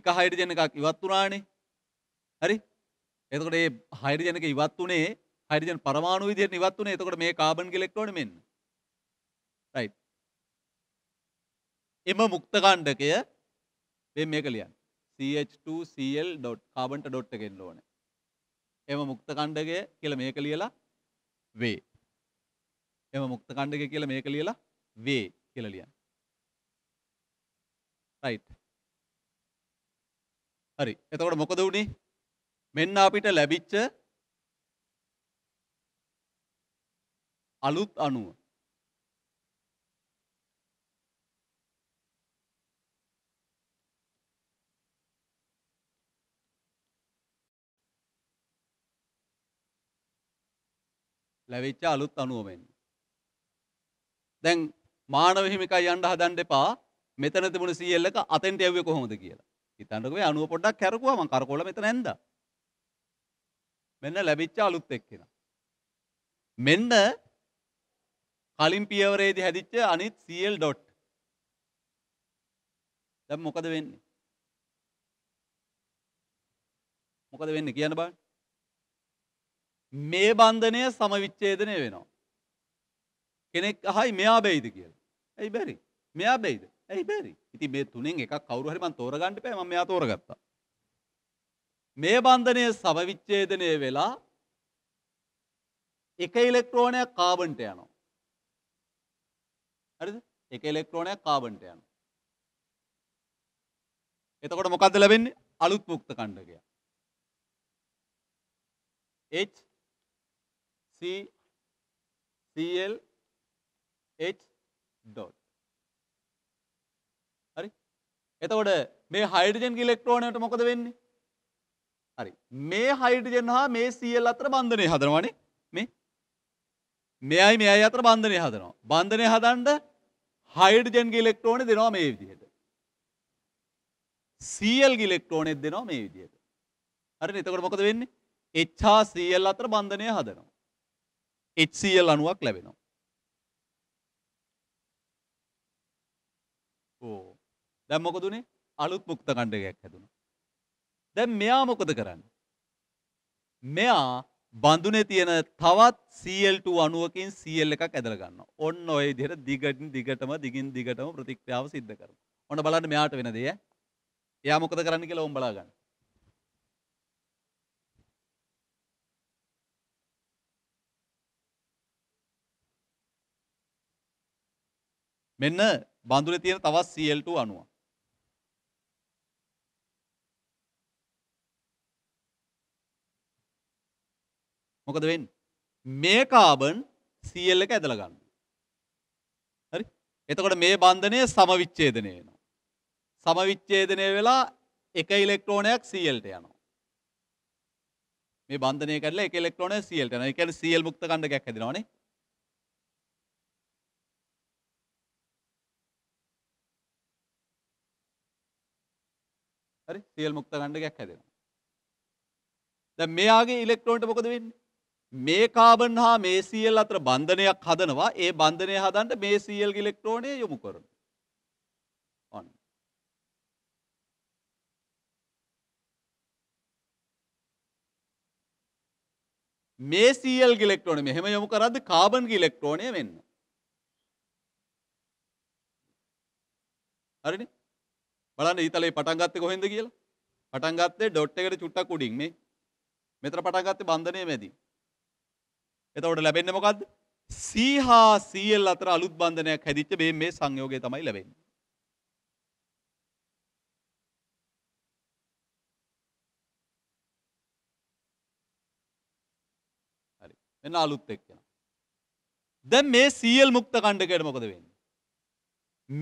එක හයිඩ්‍රජන් එකක් ඉවත් වුණානේ. හරි? එතකොට මේ හයිඩ්‍රජන් එක ඉවත් උනේ හයිඩ්‍රජන් පරමාණු විදිහට ඉවත් උනේ. එතකොට මේ කාබන් ඉලෙක්ට්‍රෝන මෙන්න. right. එම මුක්ත කාණ්ඩකය මේ මේක ලියන්න. CH2Cl. carbon dot එක එන්න ඕනේ. එම මුක්ත කාණ්ඩකය කියලා මේක ලියලා වේ. එම මුක්ත කාණ්ඩකය කියලා මේක ලියලා වේ කියලා ලියන්න. right. හරි. එතකොට මොකද වුනේ? මෙන්න අපිට ලැබිච්ච අලුත් අණුව. ලැබිච්ච අලුත් අණුව වෙන්න. දැන් මානව හිමිකයි යන්න හදන්න එපා. මෙතන තිබුණ සීල් එක අතෙන්ට යව්වේ කොහොමද කියලා. හිතන්නකෝ මේ අණුව පොඩ්ඩක් කැරකුවා මං කරකෝල මෙතන ඇඳා. මෙන්න ලැබිච්ච අලුත් එක්කෙන. මෙන්න කලින් පියවරේදි හැදිච්ච අනිත් සල් ඩොට් දැ මොකද වෙන්නේ මොකද වෙන්න කියන බා මේ බන්ධනය සමවිච්චේදනය වෙනවා කෙනෙක් අහයි මෙයා බෙයිද කියල ඇයි බැරි මෙයා බෙයිද ඇයි බැරි ඉති මේ තුනෙන් එක කවරුහරිමන් තෝරගන්නට පෑ මෙයා තෝරගත්තා මේ බන්ධනය සමවිච්ඡේදනය වෙලා එක ඉලෙක්ට්‍රෝනයක් කාබන්ට යනවා. හරිද? එක ඉලෙක්ට්‍රෝනයක් කාබන්ට යනවා. එතකොට මොකද්ද ලැබෙන්නේ? අලුත් මුක්ත ඛණ්ඩකය. H C Cl H dot හරි එතකොට මේ හයිඩ්‍රජන් ඉලෙක්ට්‍රෝනයට මොකද වෙන්නේ හරි මේ හයිඩ්‍රජන් හා මේ සියල් අතර බන්ධනය හදනවානේ මේ මෙයයි මෙයයි අතර බන්ධනය හදනවා බන්ධනය හදන්ඩ හයිඩ්ජන්ගේ ඉලෙක්ට්‍රෝන දෙනවා මේ විදිහට සියල් ගිලෙක්ට්‍රෝනෙත් දෙනවා මේ විදිහට හරි එතකොට මොකද වෙන්නේ එච්හා සියල් අතර බන්ධනය හදනවා එච්සියල් අනුවක් ලැබෙනවා ඕ දැම්මොකදුනේ අලුත් මුක්ත කණ්ඩගයක් හැදුණා දැ මෙයා මොකද කරන්න. මෙයා බඳුනේ තියෙන තවත් CL2 අණුවකින් CL එකක් ඇදලා ගන්නවා. ඔන්න ඔය විදිහට දිගින් දිගටම දිගින් දිගටම ප්‍රතික්‍රියාව සිද්ධ කරනවා. ඔන්න බලන්න මෙයාට වෙන දේ. එයා මොකද කරන්න කියලා ඕම් බලා ගන්න. මෙන්න බඳුනේ තියෙන තවත් CL2 අණුවක්. මොකද වෙන් මේ කාබන් සියල් එක ඇදල ගන්න හරි එතකොට මේ බන්ධනය සමවිච්චේදනය වෙනවා සමවිච්චේදනය වෙලා එක ඉලෙක්ට්‍රෝනයක් සියල්ට යනවා මේ බන්ධනය කරලා එක ඉලෙක්ට්‍රෝනය සියල්ට යනවා ඒ කියන්නේ සියල් මුක්ත කණ්ඩකයක් හැදෙනවානේ හරි සියල් මුක්ත ගණ්ඩකයක් හැදෙනවා. දැන් මෙයාගේ ඉලෙක්ට්‍රෝනට මොකද වෙන්නේ? මේ කාබන් හා මේ සියල් අතර බන්ධනයක් හදනවා ඒ බන්ධනය හදන්ට මේ සියල් ඉලෙක්ට්‍රෝනය යොමු කරන ඔන්න මේ සියල් ගිලෙක්ට්‍රෝන මෙහෙම යොමු කරද්ද කාබන් ගිලෙක්ට්‍රෝනය වෙන්න හරිනි බලන්න ඊතලේ පටන්ගත්ත කොහෙද කියලා පටන්ගත්තේ ඩොට් එකට චුට්ටක් උඩින් මේ මෙතර පටන්ගත්තේ බන්ධනය මැදී එතවට ලැබෙන්න මොකක්ද සීහා සියල් අතර අලුත් බන්ධනයක් හැදිච්ච බේ මේ සංයෝගය තමයි ලැබෙන්. හරි එන්න අලුත් එක්කෙන. දැන් මේ සීල් මුක්ත කණ්ඩකයට මොකද වෙන්නේ?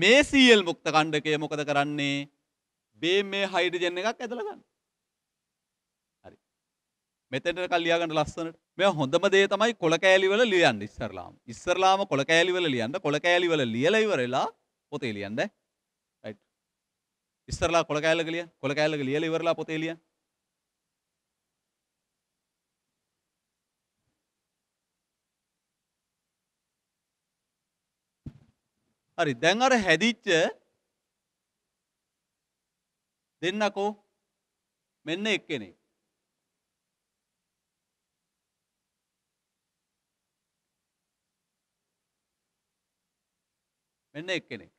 මේ සීල් මුක්ත කණ්ඩකය මොකද කරන්නේ? බේ මේ හයිඩ්‍රජන් එකක් ඇදලා ගන්න. හරි. මෙතෙන්ට කල්ලියා ගන්න ලස්සනට මෙයා හොඳම දේ තමයි කොළ කෑලිවල ලියන්න ඉස්සරලාම. ඉස්සරලාම කොළ කෑලිවල ලියන්න කොළ කෑලිවල ලියලා ඉවරලා පොතේ ලියන්න. right. ඉස්සරලා කොළ කෑල්ලක ලියන්න. කොළ කෑල්ලක ලියලා ඉවරලා පොතේ ලියන්න. හරි දැන් අර හැදිච්ච දෙන්නකෝ මෙන්න එක්කෙනෙක් මෙන්න එක්කෙනෙක්.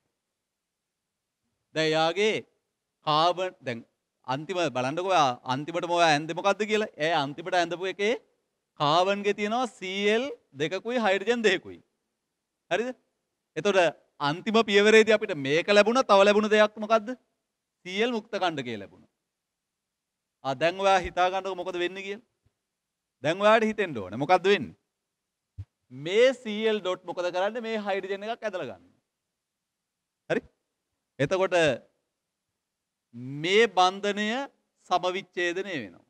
දැ යාගේ කාබන් දැන් අන්තිම බලන්ඩකවා අන්තිමට මොය ඇන්දමකක්ද කියලා ඒ අන්තිමට ඇඳපු එකේ කාවන්ගේ තියෙනවා සල් දෙකකුයි හයිඩජන් දෙකුයි. හරිද එතොට අන්තිම පියවරේද අපිට මේක ලැබුණ තව ලැබුණ දෙයක් මොකක්ද සියල් මුක්ත කණ්ඩ කිය ලැබුණ. අදැන්වා හිතාගණඩක මොකද වෙන්න කිය දැන්වාට හිතෙන්ට ඕන මොකක්ද වෙන්න මේ සල් ඩොට් මොකද කරන්න මේ හයිඩජන එකක් ඇදලගන්න හරි? එතකොට මේ බන්ධනය සමවිච්ඡේදනය වෙනවා.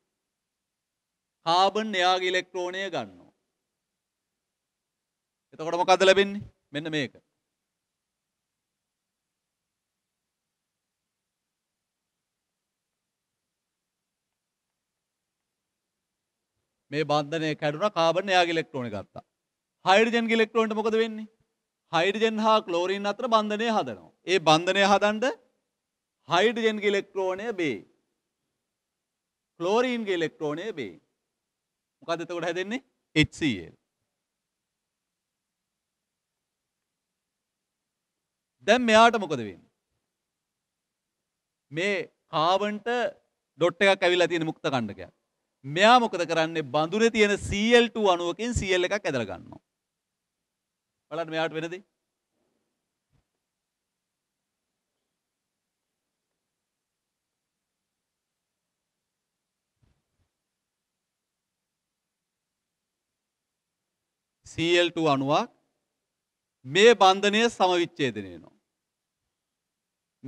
කාබන් එයාගේ ඉලෙක්ට්‍රෝනය ගන්නවා. එතකොට මොකද ලැබෙන්නේ? මෙන්න මේක. මේ බන්ධනය කැඩුණා කාබන් එයාගේ ඉලෙක්ට්‍රෝන ගත්තා. හයිඩ්‍රජන්ගේ ඉලෙක්ට්‍රෝනට මොකද වෙන්නේ? හයිඩජන් හා කලෝරීන් අතර බන්ධනය හදනවා. ඒ බන්ධනය හදන්ඩ හයිඩජන්ගේ ඉලෙක්ට්‍රෝනය බේ. කලෝරීන්ගේ ඉලෙක්ට්‍රෝනය බේ. මොකද එතකොට හැදෙන්නේ HCl. දැන් මෙයාට මොකද වෙන්නේ? මේ කාබන්ට ඩොට් එකක් ඇවිල්ලා තියෙන මුක්ත කණ්ඩකයක්. මෙයා මොකද කරන්නේ? බඳුරේ තියෙන Cl2 අණුවකින් Cl එකක් ඇදලා ගන්නවා. බලන්න මෙයාට වෙන දේ. CL2 අණුවක් මේ බන්ධනය සමවිච්ඡේදනය වෙනවා.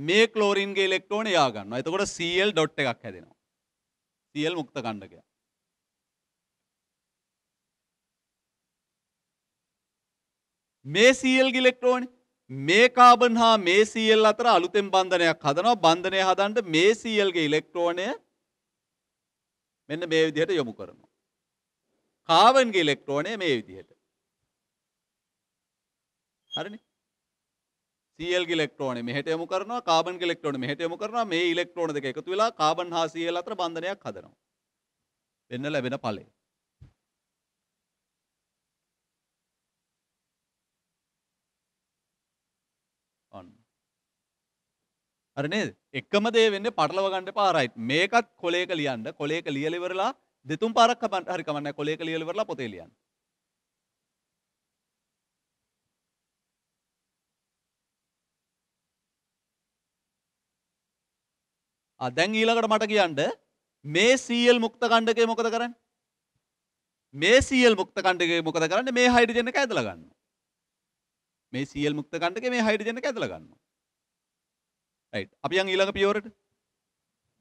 මේ ක්ලෝරින්ගේ ඉලෙක්ට්‍රෝන යා ගන්නවා. එතකොට CL ඩොට් එකක් හැදෙනවා. CL මුක්ත ගණ්ඩකයක්. මේ සීල්ගි ඉලෙක්ට්‍රෝන මේ කාබන් හා මේ සීල් අතර අලුතෙන් බන්ධනයක් හදනවා බන්ධනය හදන්ට මේ සීල්ගේ ඉලෙක්ට්‍රෝනය මෙන්න මේ විදිහට යොමු කරනවා. කාබන්ගේ ඉලෙක්ට්‍රෝනය මේ විදිහට. හරිනේ සීල් ඉලෙක්ට්‍රෝන මෙහට යොමු කරනවා කාබන් ඉලෙක්ට්‍රෝන මෙහට යොමු කරනවා මේ ඉලෙක්ට්‍රෝන දෙක එකතු වෙලා කාබන් හා සීල් අතර බන්ධනයක් හදනවා. වෙන්න ලැබෙන ඵලය. අරනේ එක්කම දේ වෙන්න පටලවගන්න පාරයි මේකත් කොලේක ලියන්න කොලේක ලියලිවරලා දෙතුම් පාරක් කබන් හරි කමන්න කොලේක ලියලිවරලා පොතේ ලියන්න ආ දැන් ඊළඟට මට කියන්න මේ සීල් මුක්ත කණ්ඩකේ මොකද කරන්නේ මේ සීල් මුක්ත කණ්ඩකේ මොකද කරන්නේ මේ හයිඩ්‍රජන් එක ඇදලා ගන්නවා මේ සීල් මුක්ත කණ්ඩකේ මේ හයිඩ්‍රජන් එක ඇදලා ගන්නවා රයිට් අපි යන් ඊළඟ පියවරට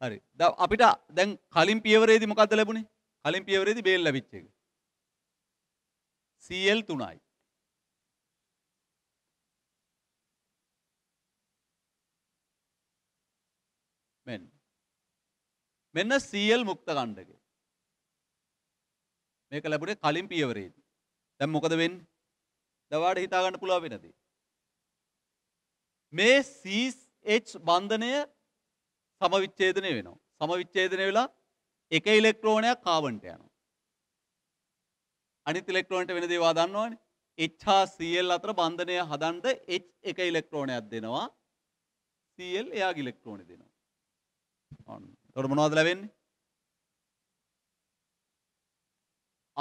හරි අපිට දැන් කලින් පියවරේදී මොකක්ද ලැබුණේ කලින් පියවරේදී බේල් ලැබිච්ච එක CL 3යි මෙන්න මෙන්න CL මුක්ත ගණ්ඩක මේක ලැබුණේ කලින් පියවරේදී දැන් මොකද වෙන්නේ දවාඩ හිතාගන්න පුළුවන් වෙනදී මේ CC H බන්ධනය සමවිච්ඡේදනය වෙනවා. සමවිච්ඡේදනය වෙලා එක ඉලෙක්ට්‍රෝනයක් කාබන්ට යනවා. අනිත් ඉලෙක්ට්‍රෝනට වෙන දේවා දන්නවනේ. H හා Cl අතර බන්ධනය හදන්න H එක ඉලෙක්ට්‍රෝනයක් දෙනවා. Cl එයාගේ ඉලෙක්ට්‍රෝනෙ දෙනවා. ඔන්න. එතකොට මොනවද ලැබෙන්නේ?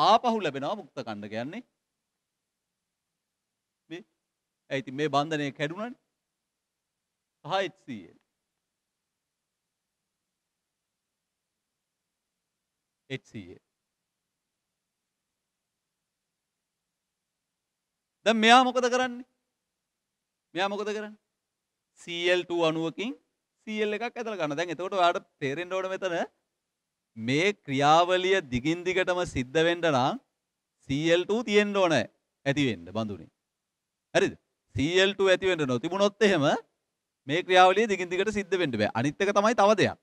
ආපහු ලැබෙනවා මුක්ත කණ්ඩ කියන්නේ. මේ ඇයි ඉතින් මේ බන්ධනය කැඩුනනේ. HCl. HCl. දැන් මෙයා මොකද කරන්නේ? මෙයා මොකද කරන්නේ? Cl2 අණුවකින් Cl එකක් ඇදලා ගන්න. දැන් එතකොට ඔයාලට තේරෙන්න ඕන මෙතන මේ ක්‍රියාවලිය දිගින් දිගටම සිද්ධ වෙන්න නම් Cl2 තියෙන්න ඕනේ ඇති වෙන්න බඳුනේ. හරිද? Cl2 ඇති වෙන්න නොතිබුණොත් එහෙම මේ ක්‍රියාවලිය දිගින් දිගට සිද්ධ වෙන්න බෑ. අනිත් එක තමයි තව දෙයක්.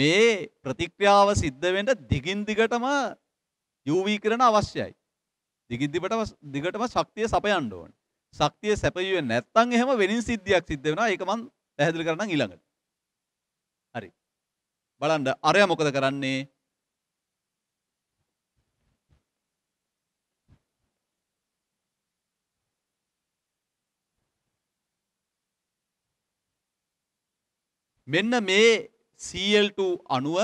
මේ ප්‍රතික්‍රියාව සිද්ධ වෙන්න දිගින් දිගටම UV කිරණ අවශ්‍යයි. දිගින් දිගටම දිගටම ශක්තිය සපයන්න ඕන. ශක්තිය සැපයුවේ නැත්නම් එහෙම වෙනින් සිද්ධියක් සිද්ධ වෙනවා. ඒක මම පැහැදිලි කරන්නම් ඊළඟට. හරි. බලන්න අරයා මොකද කරන්නේ? මෙන්න මේ CL2 අණුව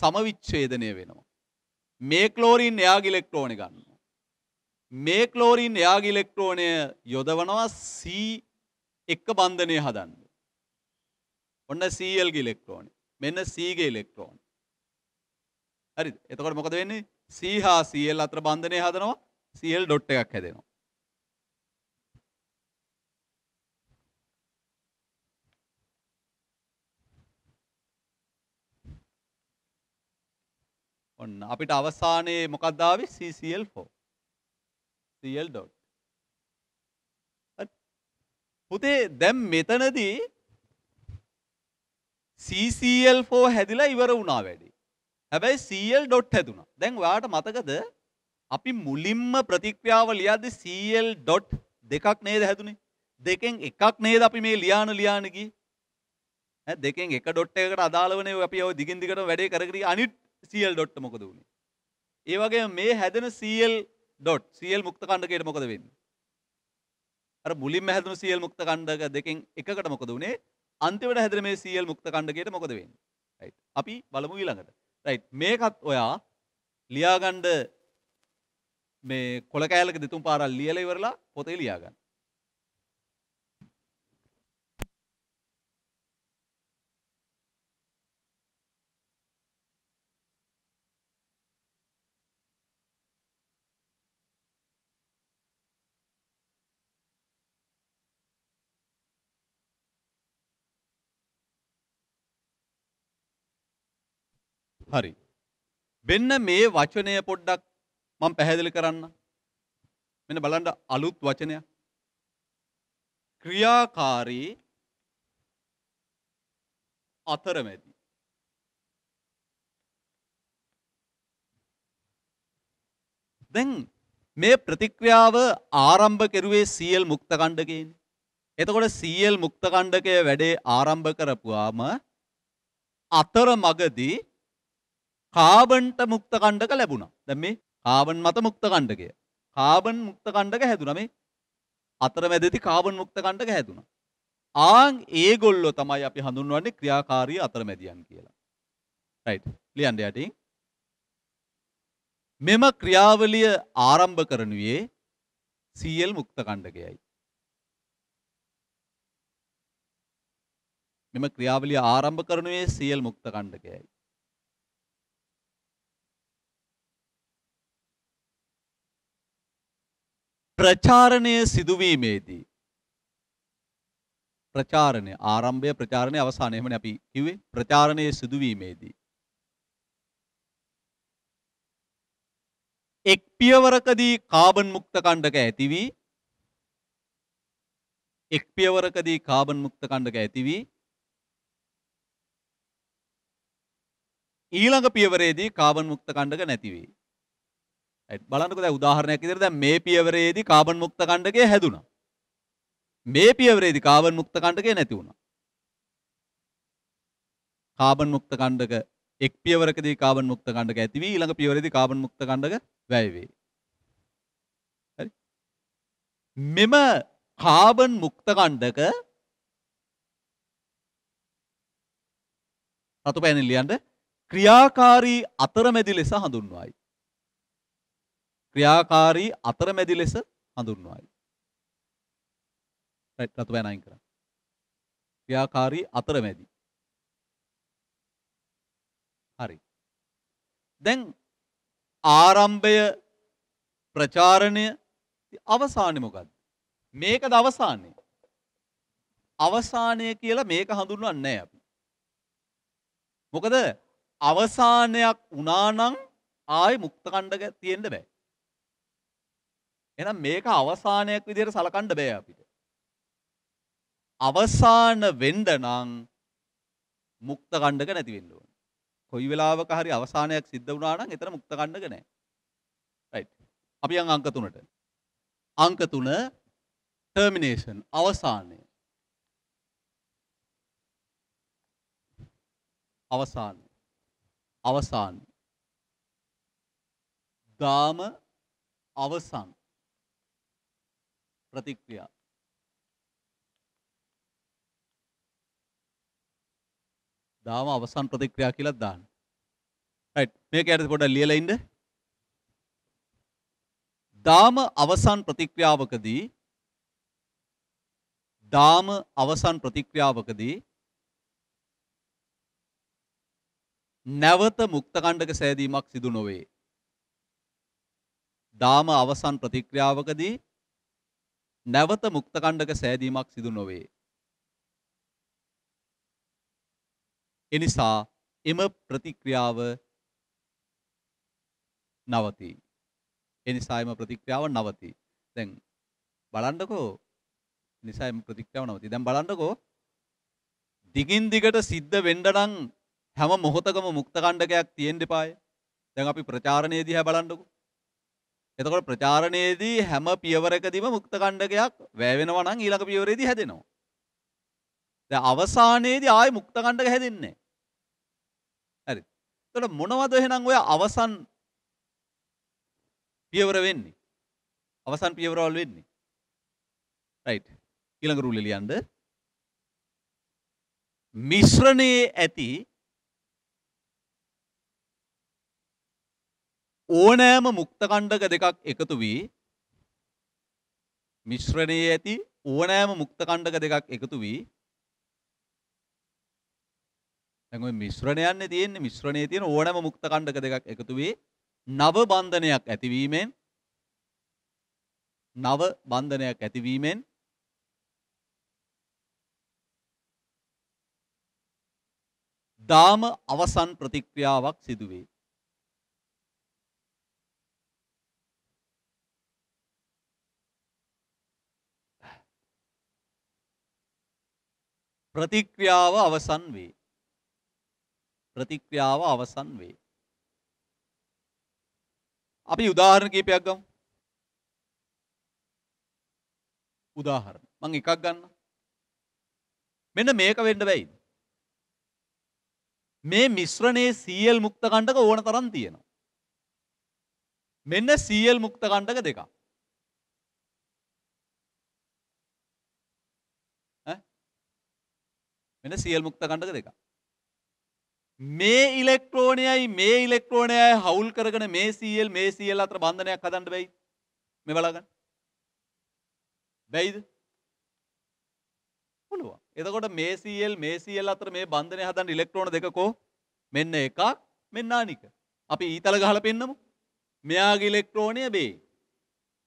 සමවිච්ඡේදනය වෙනවා. මේ ක්ලෝරින් එයාගේ ඉලෙක්ට්‍රෝන ගන්න. මේ ක්ලෝරින් එයාගේ ඉලෙක්ට්‍රෝනය යොදවනවා C එක බන්ධනය හදන්න. ඔන්න CL ගේ ඉලෙක්ට්‍රෝන. මෙන්න C ගේ ඉලෙක්ට්‍රෝන. හරිද? එතකොට මොකද වෙන්නේ? C හා CL අතර බන්ධනය හදනවා. CL ඩොට් එකක් හැදෙනවා. ඔන්න අපිට අවසානයේ මොකක්දාවේ CCL4 CL dot පුතේ දැන් මෙතනදී CCL4 හැදිලා ඉවර වුණා වැඩි. හැබැයි CL dot හැදුණා. දැන් ඔයාට මතකද අපි මුලින්ම ප්‍රතික්‍රියාව ලියද්දි CL dot දෙකක් නේද හැදුනේ? දෙකෙන් එකක් නේද අපි මේ ලියාන ලියාන ගියේ? දෙකෙන් එක ඩොට් එකකට අදාළවනේ අපි ඔය දිගින් දිගටම වැඩේ කරගෙන අනිත් සල් ඩොට් මොකද වුණේ. ඒවගේ මේ හැදෙන සල් ඩොට් සල් මුක්ත කණ්ඩකට මොකද වෙන්න. අර මුලින් හැදන සල් මුක්ත කණ්ඩක දෙකින් එකට මොකද වුණේ අන්තිවට හැදර මේ සල් මුක්ත කණ්ඩකට මොකද වෙන්න. අපි බලමු ඊළඟට රයි් මේකත් ඔයා ලියාගණ්ඩ මේ කොල කෑලක දෙතුම් පාරල් ලියල ඉවරලා පොතේ ලියාගන්න හරි. වෙන්න මේ වචනය පොඩ්ඩක් මම පැහැදිලි කරන්න. මෙන්න බලන්න අලුත් වචනයක්. ක්‍රියාකාරී අතරමැදි. දැන් මේ ප්‍රතික්‍රියාව ආරම්භ කෙරුවේ CL මුක්තකණ්ඩකයෙන්. එතකොට CL මුක්තකණ්ඩකය වැඩේ ආරම්භ කරපුවාම අතර මගදී කාබන්ට මුක්ත කණ්ඩක ලැබුණා දැ මේ කාබන් මත මුක්ත කණ්ඩකය කාබන් මුක්ත කණ්ඩක හැදුන මේ අතර මැදති කාබන් මුක්ත කණ්ඩක හැදුණ ආං ඒ ගොල්ලො තමයි අපි හඳුන්වන්නේ ක්‍රියාකාරී අතර මැදියන් කියලා ලියන්ඩ යටින් මෙම ක්‍රියාවලිය ආරම්භ කරනුයේ සියල් මුක්ත කණ්ඩකයයි මෙම ක්‍රියාවලිය ආරම්භ කරනුයේ සියල් මුක්ත කණ්ඩකයයි ප්‍රචාරණය සිදුවීමේදී ප්‍රචාරණය ආරම්භය ප්‍රචාරණය අවසානය එහෙමනේ අපි කිව්වේ ප්‍රචාරණයේ සිදුවීමේදී එක් පියවරකදී කාබන් මුක්ත කණ්ඩක ඇති වී එක් පියවරකදී කාබන් මුක්ත කණ්ඩක ඇති වී ඊළඟ පියවරේදී කාබන් මුක්ත කණ්ඩක නැති වේ බලන්නක දැ උදාහරණයක් ඉදිර දැ මේ පියවරේදි කාබන් මුක්ත කණ්ඩගේ හැදුණ. මේ පියවරේදි කාබන් මුක්ත කණ්ඩගේ නැතිවුණ. කාබන් මුක්ත කණ්ඩක එක් පියවරකද කාබන් මුක්ත කණ්ඩක ඇතිවී ළඟ පියවරදි කාබන් මුක්ත කණ්ඩක වැයවේ. මෙම කාබන් මුක්ත කණ්ඩක සතු පැනිල්ලියන්ට ක්‍රියාකාරී අතරමැදි ලෙස හඳුන්වායි. ක්‍රියාකාරී අතරමැදි ලෙස හඳුන්වයි. right රතු බෑනයින් කරන්න. ක්‍රියාකාරී අතරමැදි. හරි. දැන් ආරම්භය ප්‍රචාරණය අවසානය මොකක්ද? මේකද අවසානය? අවසානය කියලා මේක හඳුන්වන්නේ නැහැ අපි. මොකද අවසානයක් වුණා නම් ආයේ මුක්ත කණ්ඩක තියෙන්න බෑ. එහෙනම් මේක අවසානයක් විදිහට සලකන්න බෑ අපිට. අවසාන වෙන්න නම් මුක්ත කණ්ඩක නැති වෙන්න ඕන. කොයි වෙලාවක හරි අවසානයක් සිද්ධ වුණා නම් එතන මුක්ත කණ්ඩක නැහැ. right. අපි යන් අංක 3ට. අංක 3 termination අවසානය. අවසාන අවසාන දාම අවසන් ප්‍රතික්‍රියා. දාම අවසන් ප්‍රතික්‍රියා කියලා දාන්න. රයිට් මේක යටතේ පොඩ්ඩක් ලියලා ඉන්න. දාම අවසන් ප්‍රතික්‍රියාවකදී දාම අවසන් ප්‍රතික්‍රියාවකදී නැවත මුක්තකණ්ඩක සෑදීමක් සිදු නොවේ. දාම අවසන් ප්‍රතික්‍රියාවකදී නැවත මුක්තකණ්ඩක සෑදීමක් සිදු නොවේ. එනිසා එම ප්‍රතික්‍රියාව නවති. එනිසා එම ප්‍රතික්‍රියාව නවති. දැන් බලන්නකෝ නිසා එම ප්‍රතික්‍රියාව නවති. දැන් බලන්නකෝ දිගින් දිගට සිද්ධ වෙන්න නම් හැම මොහොතකම මුක්තකණ්ඩකයක් තියෙන්න එපාය. දැන් අපි ප්‍රචාරණයේ දිහා බලන්නකෝ. එතකොට ප්‍රචාරණයේදී හැම පියවරකදීම මුක්ත කණ්ඩකයක් වැෑවෙනවා නම් ඊළඟ පියවරේදී හැදෙනවා. දැන් අවසානයේදී ආයේ මුක්ත කණ්ඩක හැදෙන්නේ නැහැ. හරි. එතකොට මොනවද එහෙනම් ඔය අවසන් පියවර වෙන්නේ? අවසන් පියවරවල් වෙන්නේ. රයිට්. ඊළඟ රූලේ ලියන්න. මිශ්‍රණයේ ඇති ඕනෑම මුක්තකණ්ඩක දෙකක් එකතු වී මිශ්‍රණයේ ඇති ඕනෑම මුක්තකණ්ඩක දෙකක් එකතු වී දැන් ওই මිශ්‍රණයන්නේ තියෙන්නේ මිශ්‍රණයේ තියෙන ඕනෑම මුක්තකණ්ඩක දෙකක් එකතු වී නව බන්ධනයක් ඇතිවීමෙන් නව බන්ධනයක් ඇතිවීමෙන් දාම අවසන් ප්‍රතික්‍රියාවක් සිදුවේ ප්‍රතික්‍රියාව අවසන් වේ. ප්‍රතික්‍රියාව අවසන් වේ. අපි උදාහරණ කීපයක් ගමු. උදාහරණ. මම එකක් ගන්න. මෙන්න මේක වෙන්න බෑයිද? මේ මිශ්‍රණයේ CL මුක්ත කණ්ඩක ඕන තරම් තියෙනවා. මෙන්න CL මුක්ත කණ්ඩක දෙකක්. වෙන සියල් මුක්ත කණ්ඩක දෙක. මේ ඉලෙක්ට්‍රෝනයයි මේ ඉලෙක්ට්‍රෝනයයි හවුල් කරගෙන මේ සියල් මේ සියල් අතර බන්ධනයක් හදන්න බැයි මේ බලාගන්න. බැයිද? පුළුවන්. එතකොට මේ සියල් මේ සියල් අතර මේ බන්ධනය හදන්න ඉලෙක්ට්‍රෝන දෙකකෝ මෙන්න එකක් මෙන්න අනික. අපි ඊතල ගහලා පෙන්නමු. මෙයාගේ ඉලෙක්ට්‍රෝනය B.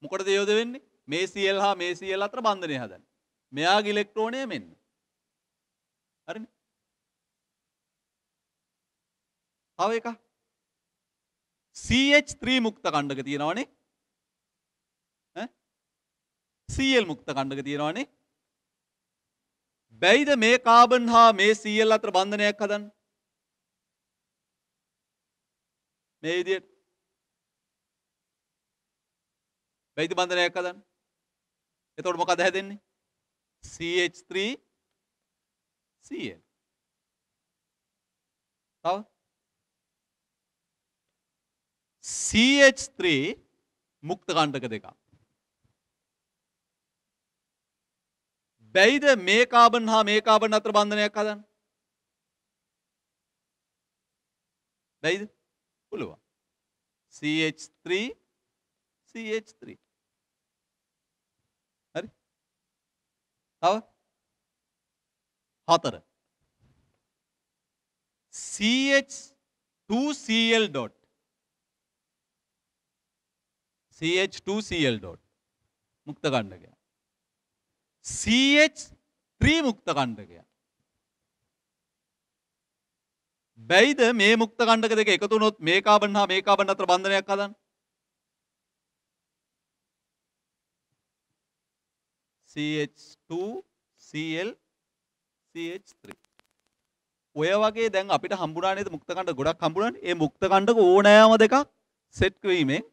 මොකටද යොද වෙන්නේ? මේ සියල් හා මේ සියල් අතර බන්ධනය හදන්න. මෙයාගේ ඉලෙක්ට්‍රෝනය මෙන්න. හරින තව එක CH3 මුක්ත කණ්ඩක තියෙනවනේ සල් මුක්ත කණ්ඩක තියෙනවානේ බැයිද මේ කාබන් හා මේ සීල් අත්‍ර බන්ධනයක් හදන් මේ විදියට බැයිද බන්ධනයක් හදන් එතකොට මොකද හැදෙන්නේ CH3 100. තව CH3 මුක්ත කණ්ඩක දෙකක්. බැයිද මේ කාබන් හා මේ කාබන් අතර බන්ධනයක් හදන්න? බැයිද? පුළුවන්. CH3 CH3 හරි? තව හතර. CH2Cl dot CH2Cl dot මුක්ත කණ්ඩකය. CH3 මුක්ත කණ්ඩකය. බැයිද මේ මුක්ත කණ්ඩක දෙක එකතු වුණොත් මේ කාබන් හා මේ කාබන් අතර බන්ධනයක් හදන්න? CH2 Cl CH3 ඔය වගේ දැන් අපිට හම්බුණා නේද මුක්තකණ්ඩ ගොඩක් හම්බුණානේ ඒ මුක්තකණ්ඩක ඕනෑම දෙකක් සෙට් වීමෙන්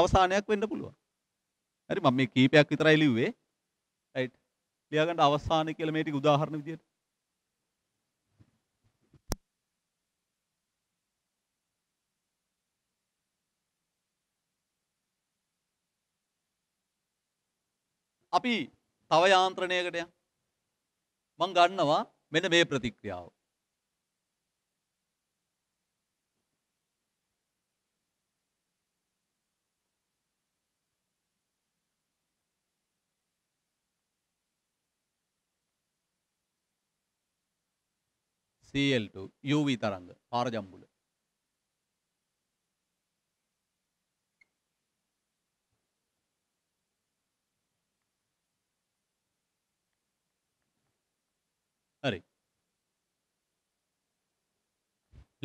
අවසානයක් වෙන්න පුළුවන් හරි මම මේ කීපයක් විතරයි ලිව්වේ රයිට් ලියාගන්න අවසානය කියලා මේ ටික උදාහරණ විදියට අපි තව යාන්ත්‍රණයකට යමු මං ගන්නවා මෙන මේ ප්‍රතික්‍රියාව. CL2 UV තරංග පාරජම්බුල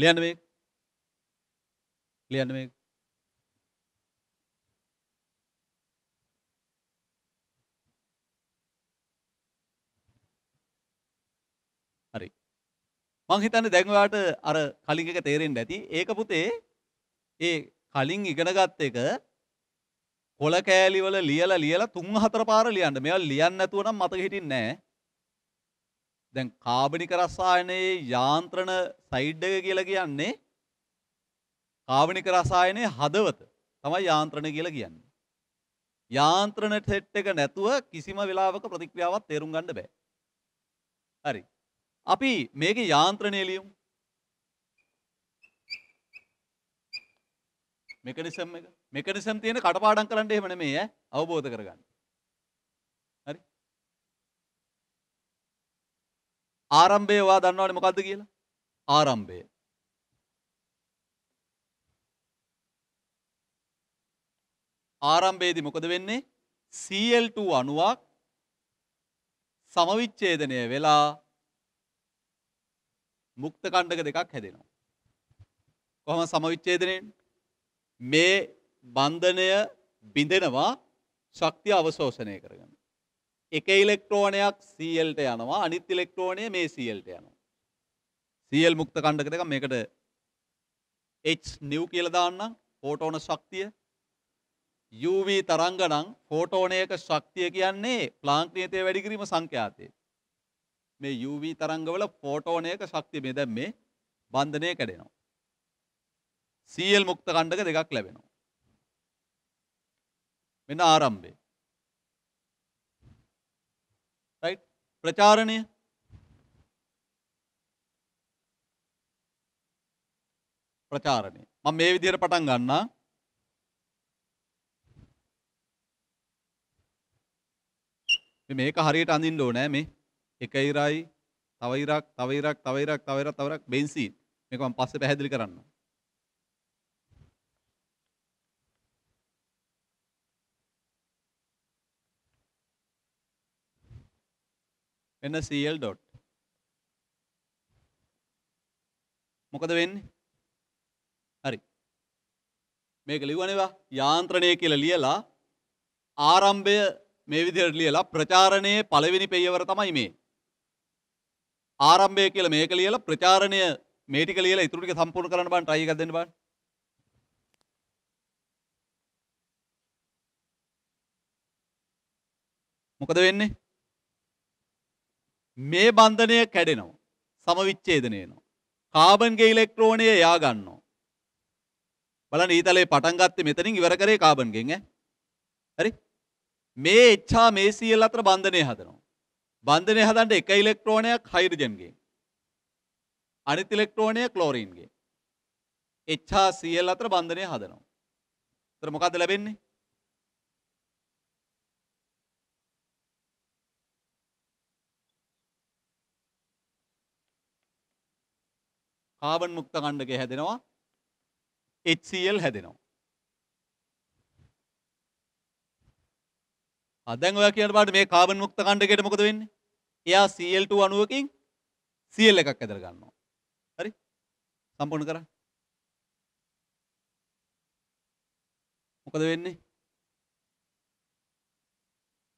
ලියන්න මේ ලියන්න මේ හරි මං හිතන්නේ දැන් ඔයාලට අර කලින් එක තේරෙන්න ඇති ඒක පුතේ ඒ කලින් ඉගෙනගත් එක කොළ කෑලි වල ලියලා ලියලා තුන් හතර පාර ලියන්න මේවා ලියන්න නැතුව නම් මතක හිටින්නේ නැහැ දැන් කාබනික රසායනයේ යාන්ත්‍රණ සයිඩ් එක කියලා කියන්නේ කාබනික රසායනයේ හදවත තමයි යාන්ත්‍රණ කියලා කියන්නේ. යාන්ත්‍රණ සෙට් එක නැතුව කිසිම වෙලාවක ප්‍රතික්‍රියාවක් තේරුම් ගන්න බෑ. හරි. අපි මේකේ යාන්ත්‍රණය ලියමු. මෙකනිසම් එක. මෙකනිසම් තියෙන කටපාඩම් කරන්න එහෙම නෙමෙයි ඈ. අවබෝධ කරගන්න. ආරම්භය ඔයා දන්නවනේ මොකද්ද කියලා? ආරම්භය. ආරම්භයේදී මොකද වෙන්නේ? Cl2 අණුවක් සමවිච්ඡේදනය වෙලා මුක්ත කණ්ඩක දෙකක් හැදෙනවා. කොහොම සමවිච්ඡේදනයෙන් මේ බන්ධනය බිඳෙනවා ශක්තිය අවශෝෂණය කරගෙන. එක ඉලෙක්ට්‍රෝනයක් සීල්ට යනවා අනිත් ඉලෙක්ට්‍රෝනය මේ සීල්ට යනවා. සීල් මුක්ත කණ්ඩක දෙක මේකට එච් නිව් කියලදාන්නම් පෝටෝන ශක්තිය UV තරංගනං ෆෝටෝනයක ශක්තිය කියන්නේ ප්ලාංක් නියතය වැඩිකිරීම සංඛ්‍යාතය. මේ UV තරංගවල ෆෝටෝනයක ශක්තිය මේ දැම් මේ බන්ධනය කැඩෙනවා. සීල් මුක්ත කණ්ඩක දෙකක් ලැබෙනවා. මෙන්න ආරම්භේ ප්‍රචාරණය ප්‍රචාරණය මම මේ විදිහට පටන් ගන්නා මේක හරියට අඳින්න ඕනේ මේ එක ඉරයි තව ඉරක් තව ඉරක් තව ඉරක් තව ඉරක් තව ඉරක් බෙන්සීන් මේක මම පස්සේ පැහැදිලි කරන්නම් එන්න CL dot. මොකද වෙන්නේ? හරි. මේක ලිව්වනේවා යාන්ත්‍රණය කියලා ලියලා ආරම්භය මේ විදිහට ලියලා ප්‍රචාරණයේ පළවෙනි පියවර තමයි මේ. ආරම්භය කියලා මේක ලියලා ප්‍රචාරණය මේ ටික ලියලා ඉතුරු ටික සම්පූර්ණ කරන්න බෑ try එකක් දෙන්න බෑ. මොකද වෙන්නේ? මේ බන්ධනය කැඩෙනවා. සමවිච්ඡේදනය වෙනවා. කාබන්ගේ ඉලෙක්ට්‍රෝනය යා ගන්නවා. බලන්න ඊතලේ පටන් ගත්තේ මෙතනින් ඉවර කරේ කාබන්ගෙන් ඈ. හරි? මේ එච්චා මේ සියල්ල අතර බන්ධනය හදනවා. බන්ධනය හදන්න එක ඉලෙක්ට්‍රෝනයක් හයිඩ්‍රජන්ගෙන්. අනිත් ඉලෙක්ට්‍රෝනය ක්ලෝරීන්ගෙන්. එච්චා සියල්ල අතර බන්ධනය හදනවා. එතන මොකද්ද ලැබෙන්නේ? කාබන් මුක්ත කණ්ඩකය හැදෙනවා HCl හැදෙනවා. අදැන් ඔයා කියන පාට මේ කාබන් මුක්ත කණ්ඩකයට මොකද වෙන්නේ? එයා Cl2 අණුවකින් Cl එකක් ඇදලා ගන්නවා. හරි? සම්පූර්ණ කරා. මොකද වෙන්නේ?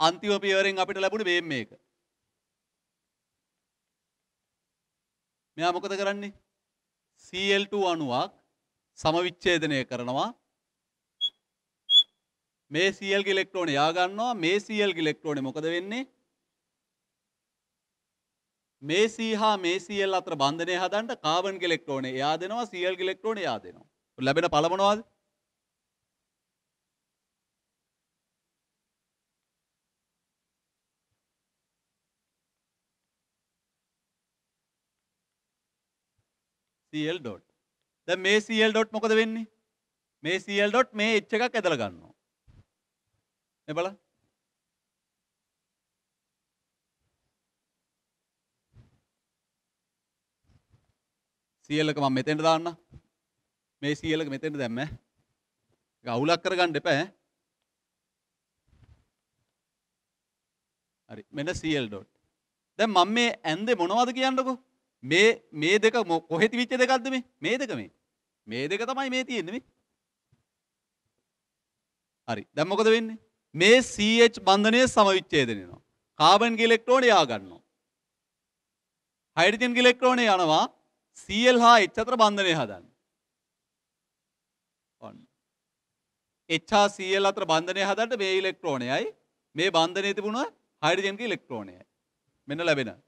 අන්තිම පියවරෙන් අපිට ලැබුණේ බේම් මේක. මෙයා මොකද කරන්නේ? CL2 අණුවක් සමවිච්ඡේදනය කරනවා මේ CL ඉලෙක්ට්‍රෝන යා ගන්නවා මේ CL ඉලෙක්ට්‍රෝන මොකද වෙන්නේ මේ C හා මේ CL අතර බන්ධනය හදන්න කාබන් ඉලෙක්ට්‍රෝන එයා දෙනවා CL ඉලෙක්ට්‍රෝන එයා දෙනවා ලැබෙන පළ මොනවද CL dot. දැන් මේ CL dot මොකද වෙන්නේ? මේ CL dot මේ H එකක් ඇදලා ගන්නවා. මේ බලන්න. CL එක මම මෙතෙන්ට දාන්න. මේ CL එක මෙතෙන්ට දැම්ම. ඒක අවුලක් කරගන්න එපා. හරි. මෙන්න CL dot. දැන් මම මේ ඇන්දේ මොනවද කියන්නකෝ? මේ මේ දෙක කොහෙති විච්ච දෙකක්ද මේ මේ දෙක මේ මේ දෙක තමයි මේ තියෙන්නේ මේ හරි දැන් මොකද වෙන්නේ මේ CH බන්ධනය සමවිච්ඡේදනය වෙනවා කාබන් ඉලෙක්ට්‍රෝන යා ගන්නවා හයිඩ්‍රජන් ඉලෙක්ට්‍රෝන යනවා Cl හා H අතර බන්ධනය හදන්න ඔන්න H හා Cl අතර බන්ධනය හදන්න මේ ඉලෙක්ට්‍රෝනයයි මේ බන්ධනයේ තිබුණා හයිඩ්‍රජන් ඉලෙක්ට්‍රෝනයයි මෙන්න ලැබෙනවා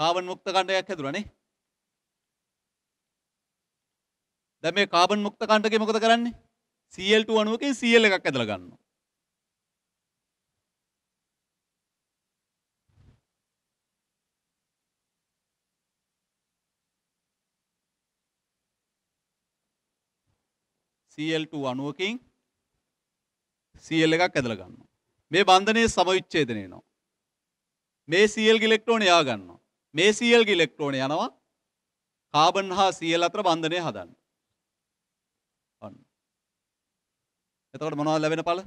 කාබන් මුක්ත කණ්ඩයක් හැදුරනේ දැන් මේ කාබන් මුක්ත කණ්ඩකේ මොකද කරන්නේ Cl2 අණුවකින් Cl එකක් ඇදලා ගන්නවා Cl2 අණුවකින් Cl එකක් ඇදලා ගන්නවා මේ බන්ධනයේ සමවිච්ඡේදනය වෙනවා මේ Cl ගේ ඉලෙක්ට්‍රෝන යා ගන්නවා මේ සියල්ගේ ඉලෙක්ට්‍රෝන යනවා කාබන් හා සියල් අතර බන්ධනය හදන්න. ඔන්න. එතකොට මොනවද ලැබෙන ඵල?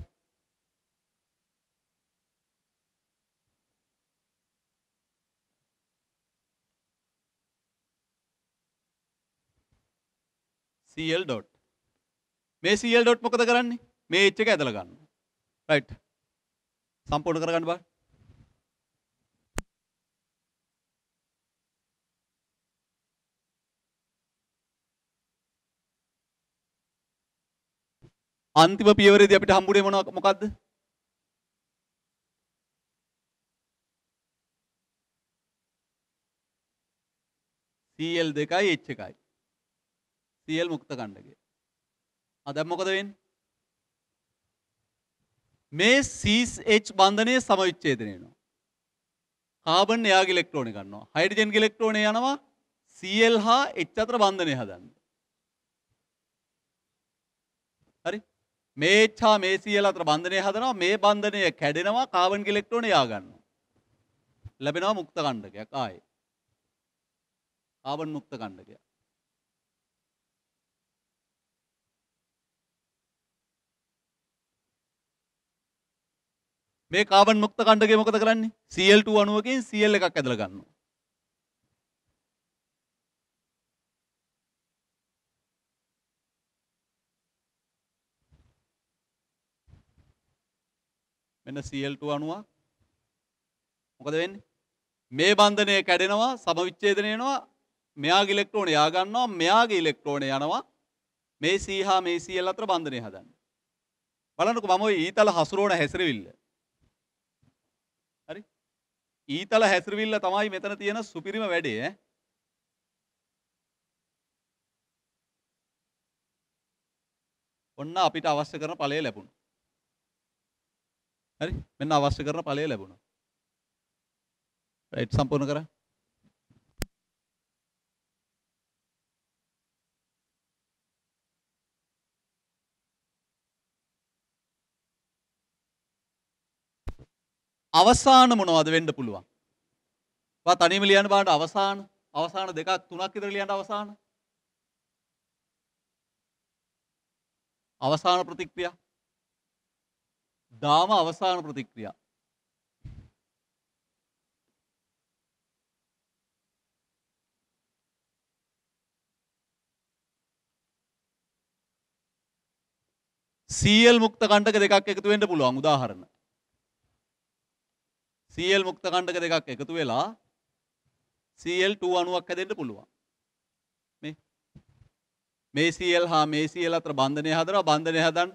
CL dot. මේ CL dot මොකද කරන්නේ? මේ H එක ඇදලා ගන්න. right. සම්පූර්ණ කරගන්න බලන්න. අන්තිම පියවරේදී අපිට හම්බුනේ මොනවා මොකද්ද? CL දෙකයි H එකයි. CL මුක්ත කණ්ඩකය. ආ දැන් මොකද වෙන්නේ? මේ CH බන්ධනයේ සමවිච්ඡේදනය වෙනවා. කාබන් එයාගේ ඉලෙක්ට්‍රෝන ගන්නවා. හයිඩ්‍රජන් ගේ ඉලෙක්ට්‍රෝන යනවා Cl හා H අතර බන්ධනය හදන්න. හරි? මේච්චා මේ සියල අතර බන්ධනය හදනවා මේ බන්ධනය කැඩෙනවා කාබන් ඉලෙක්ට්‍රෝන යාගන්න. ලැබෙනවා මුක්ත කණ්ඩකයක් ආයි. කාබන් මුක්ත කණ්ඩකයක්. මේ කාබන් මුක්ත කණ්ඩකේ මොකද කරන්නේ? Cl2 අණුවකින් Cl එකක් ඇදලා ගන්නවා. මෙන්න CL2 අණුවක් මොකද වෙන්නේ මේ බන්ධනය කැඩෙනවා සමවිච්ඡේදනය වෙනවා මෙයාගේ ඉලෙක්ට්‍රෝන යා ගන්නවා මෙයාගේ ඉලෙක්ට්‍රෝන යනවා මේ C හා මේ CL අතර බන්ධනය හදන්න බලන්නකෝ මම ওই ඊතල හසුරවන හැසිරවිල්ල හරි ඊතල හැසිරවිල්ල තමයි මෙතන තියෙන සුපිරිම වැඩේ ඈ ඔන්න අපිට අවශ්‍ය කරන ඵලය ලැබුණා. හරි මෙන්න අවශ්‍ය කරන ඵලය ලැබුණා. රයිට් සම්පූර්ණ කරා. අවසාන මොනවද වෙන්න පුළුවන්? වා තනියම ලියන්න බලන්න අවසාන අවසාන දෙකක් තුනක් විතර ලියන්න අවසාන. අවසාන ප්‍රතික්‍රියා දාම අවසාන ප්‍රතික්‍රියා. සීල් මුක්ත කණ්ඩක දෙකක් එකතු වෙන්න පුළුවන් උදාහරණ. සීල් මුක්ත කණ්ඩක දෙකක් එකතු වෙලා සීල්2 අණුවක් හැදෙන්න පුළුවන්. මේ මේ සීල් හා මේ සීල් අතර බන්ධනය හදනවා බන්ධනය හදන්න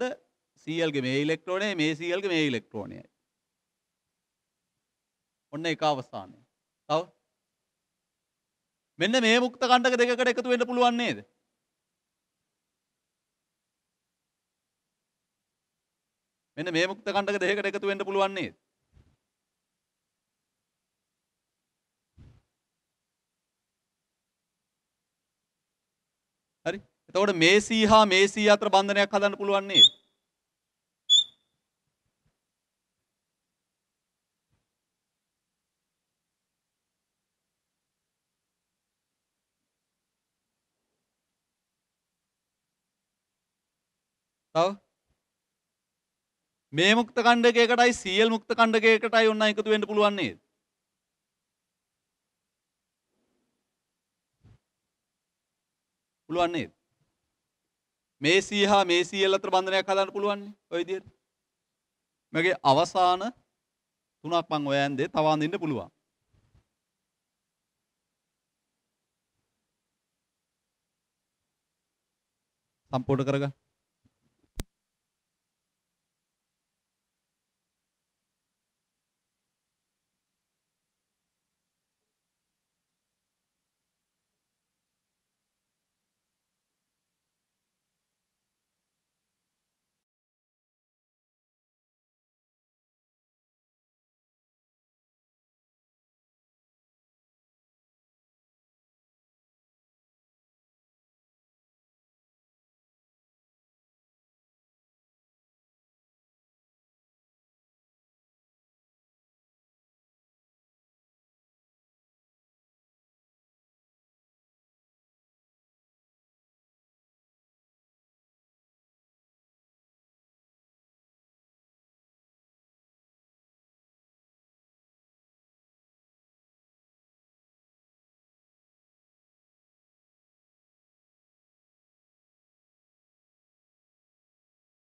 සීල්ගේ මේ ඉලෙක්ට්‍රෝනය මේ සීල්ග මේ ඉලෙක්ට්‍රෝනයයි ඔන්න එක අවස්ථානය තව මෙන්න මේ මුක්ත කණ්ඩක දෙකට එකතු වෙන්න පුළුවන්න්නේද මෙන්න මේ මුක්ත කණ්ඩක දෙකට එකතු වෙන්න පුළුවන්නේ හරි එතකොට මේ සීහා මේ සී අත්‍ර බන්ධනයක් හදන්න පුළුවන්නේ තව මේ මුක්ත කණ්ඩකයකටයි සියල් මුක්ත කණ්ඩකයකටයි ඔන්න එකතු වෙන්න පුළුවන් නේද? පුළුවන් නේද? මේ සීහා මේ සීයල් අතර බන්ධනයක් හදන්න පුළුවන් නේ ඔය විදිහට. මගේ අවසාන තුනක් මං ඔයයන් දෙ තව අඳින්න පුළුවන්. සම්පූර්ණ කරගන්න.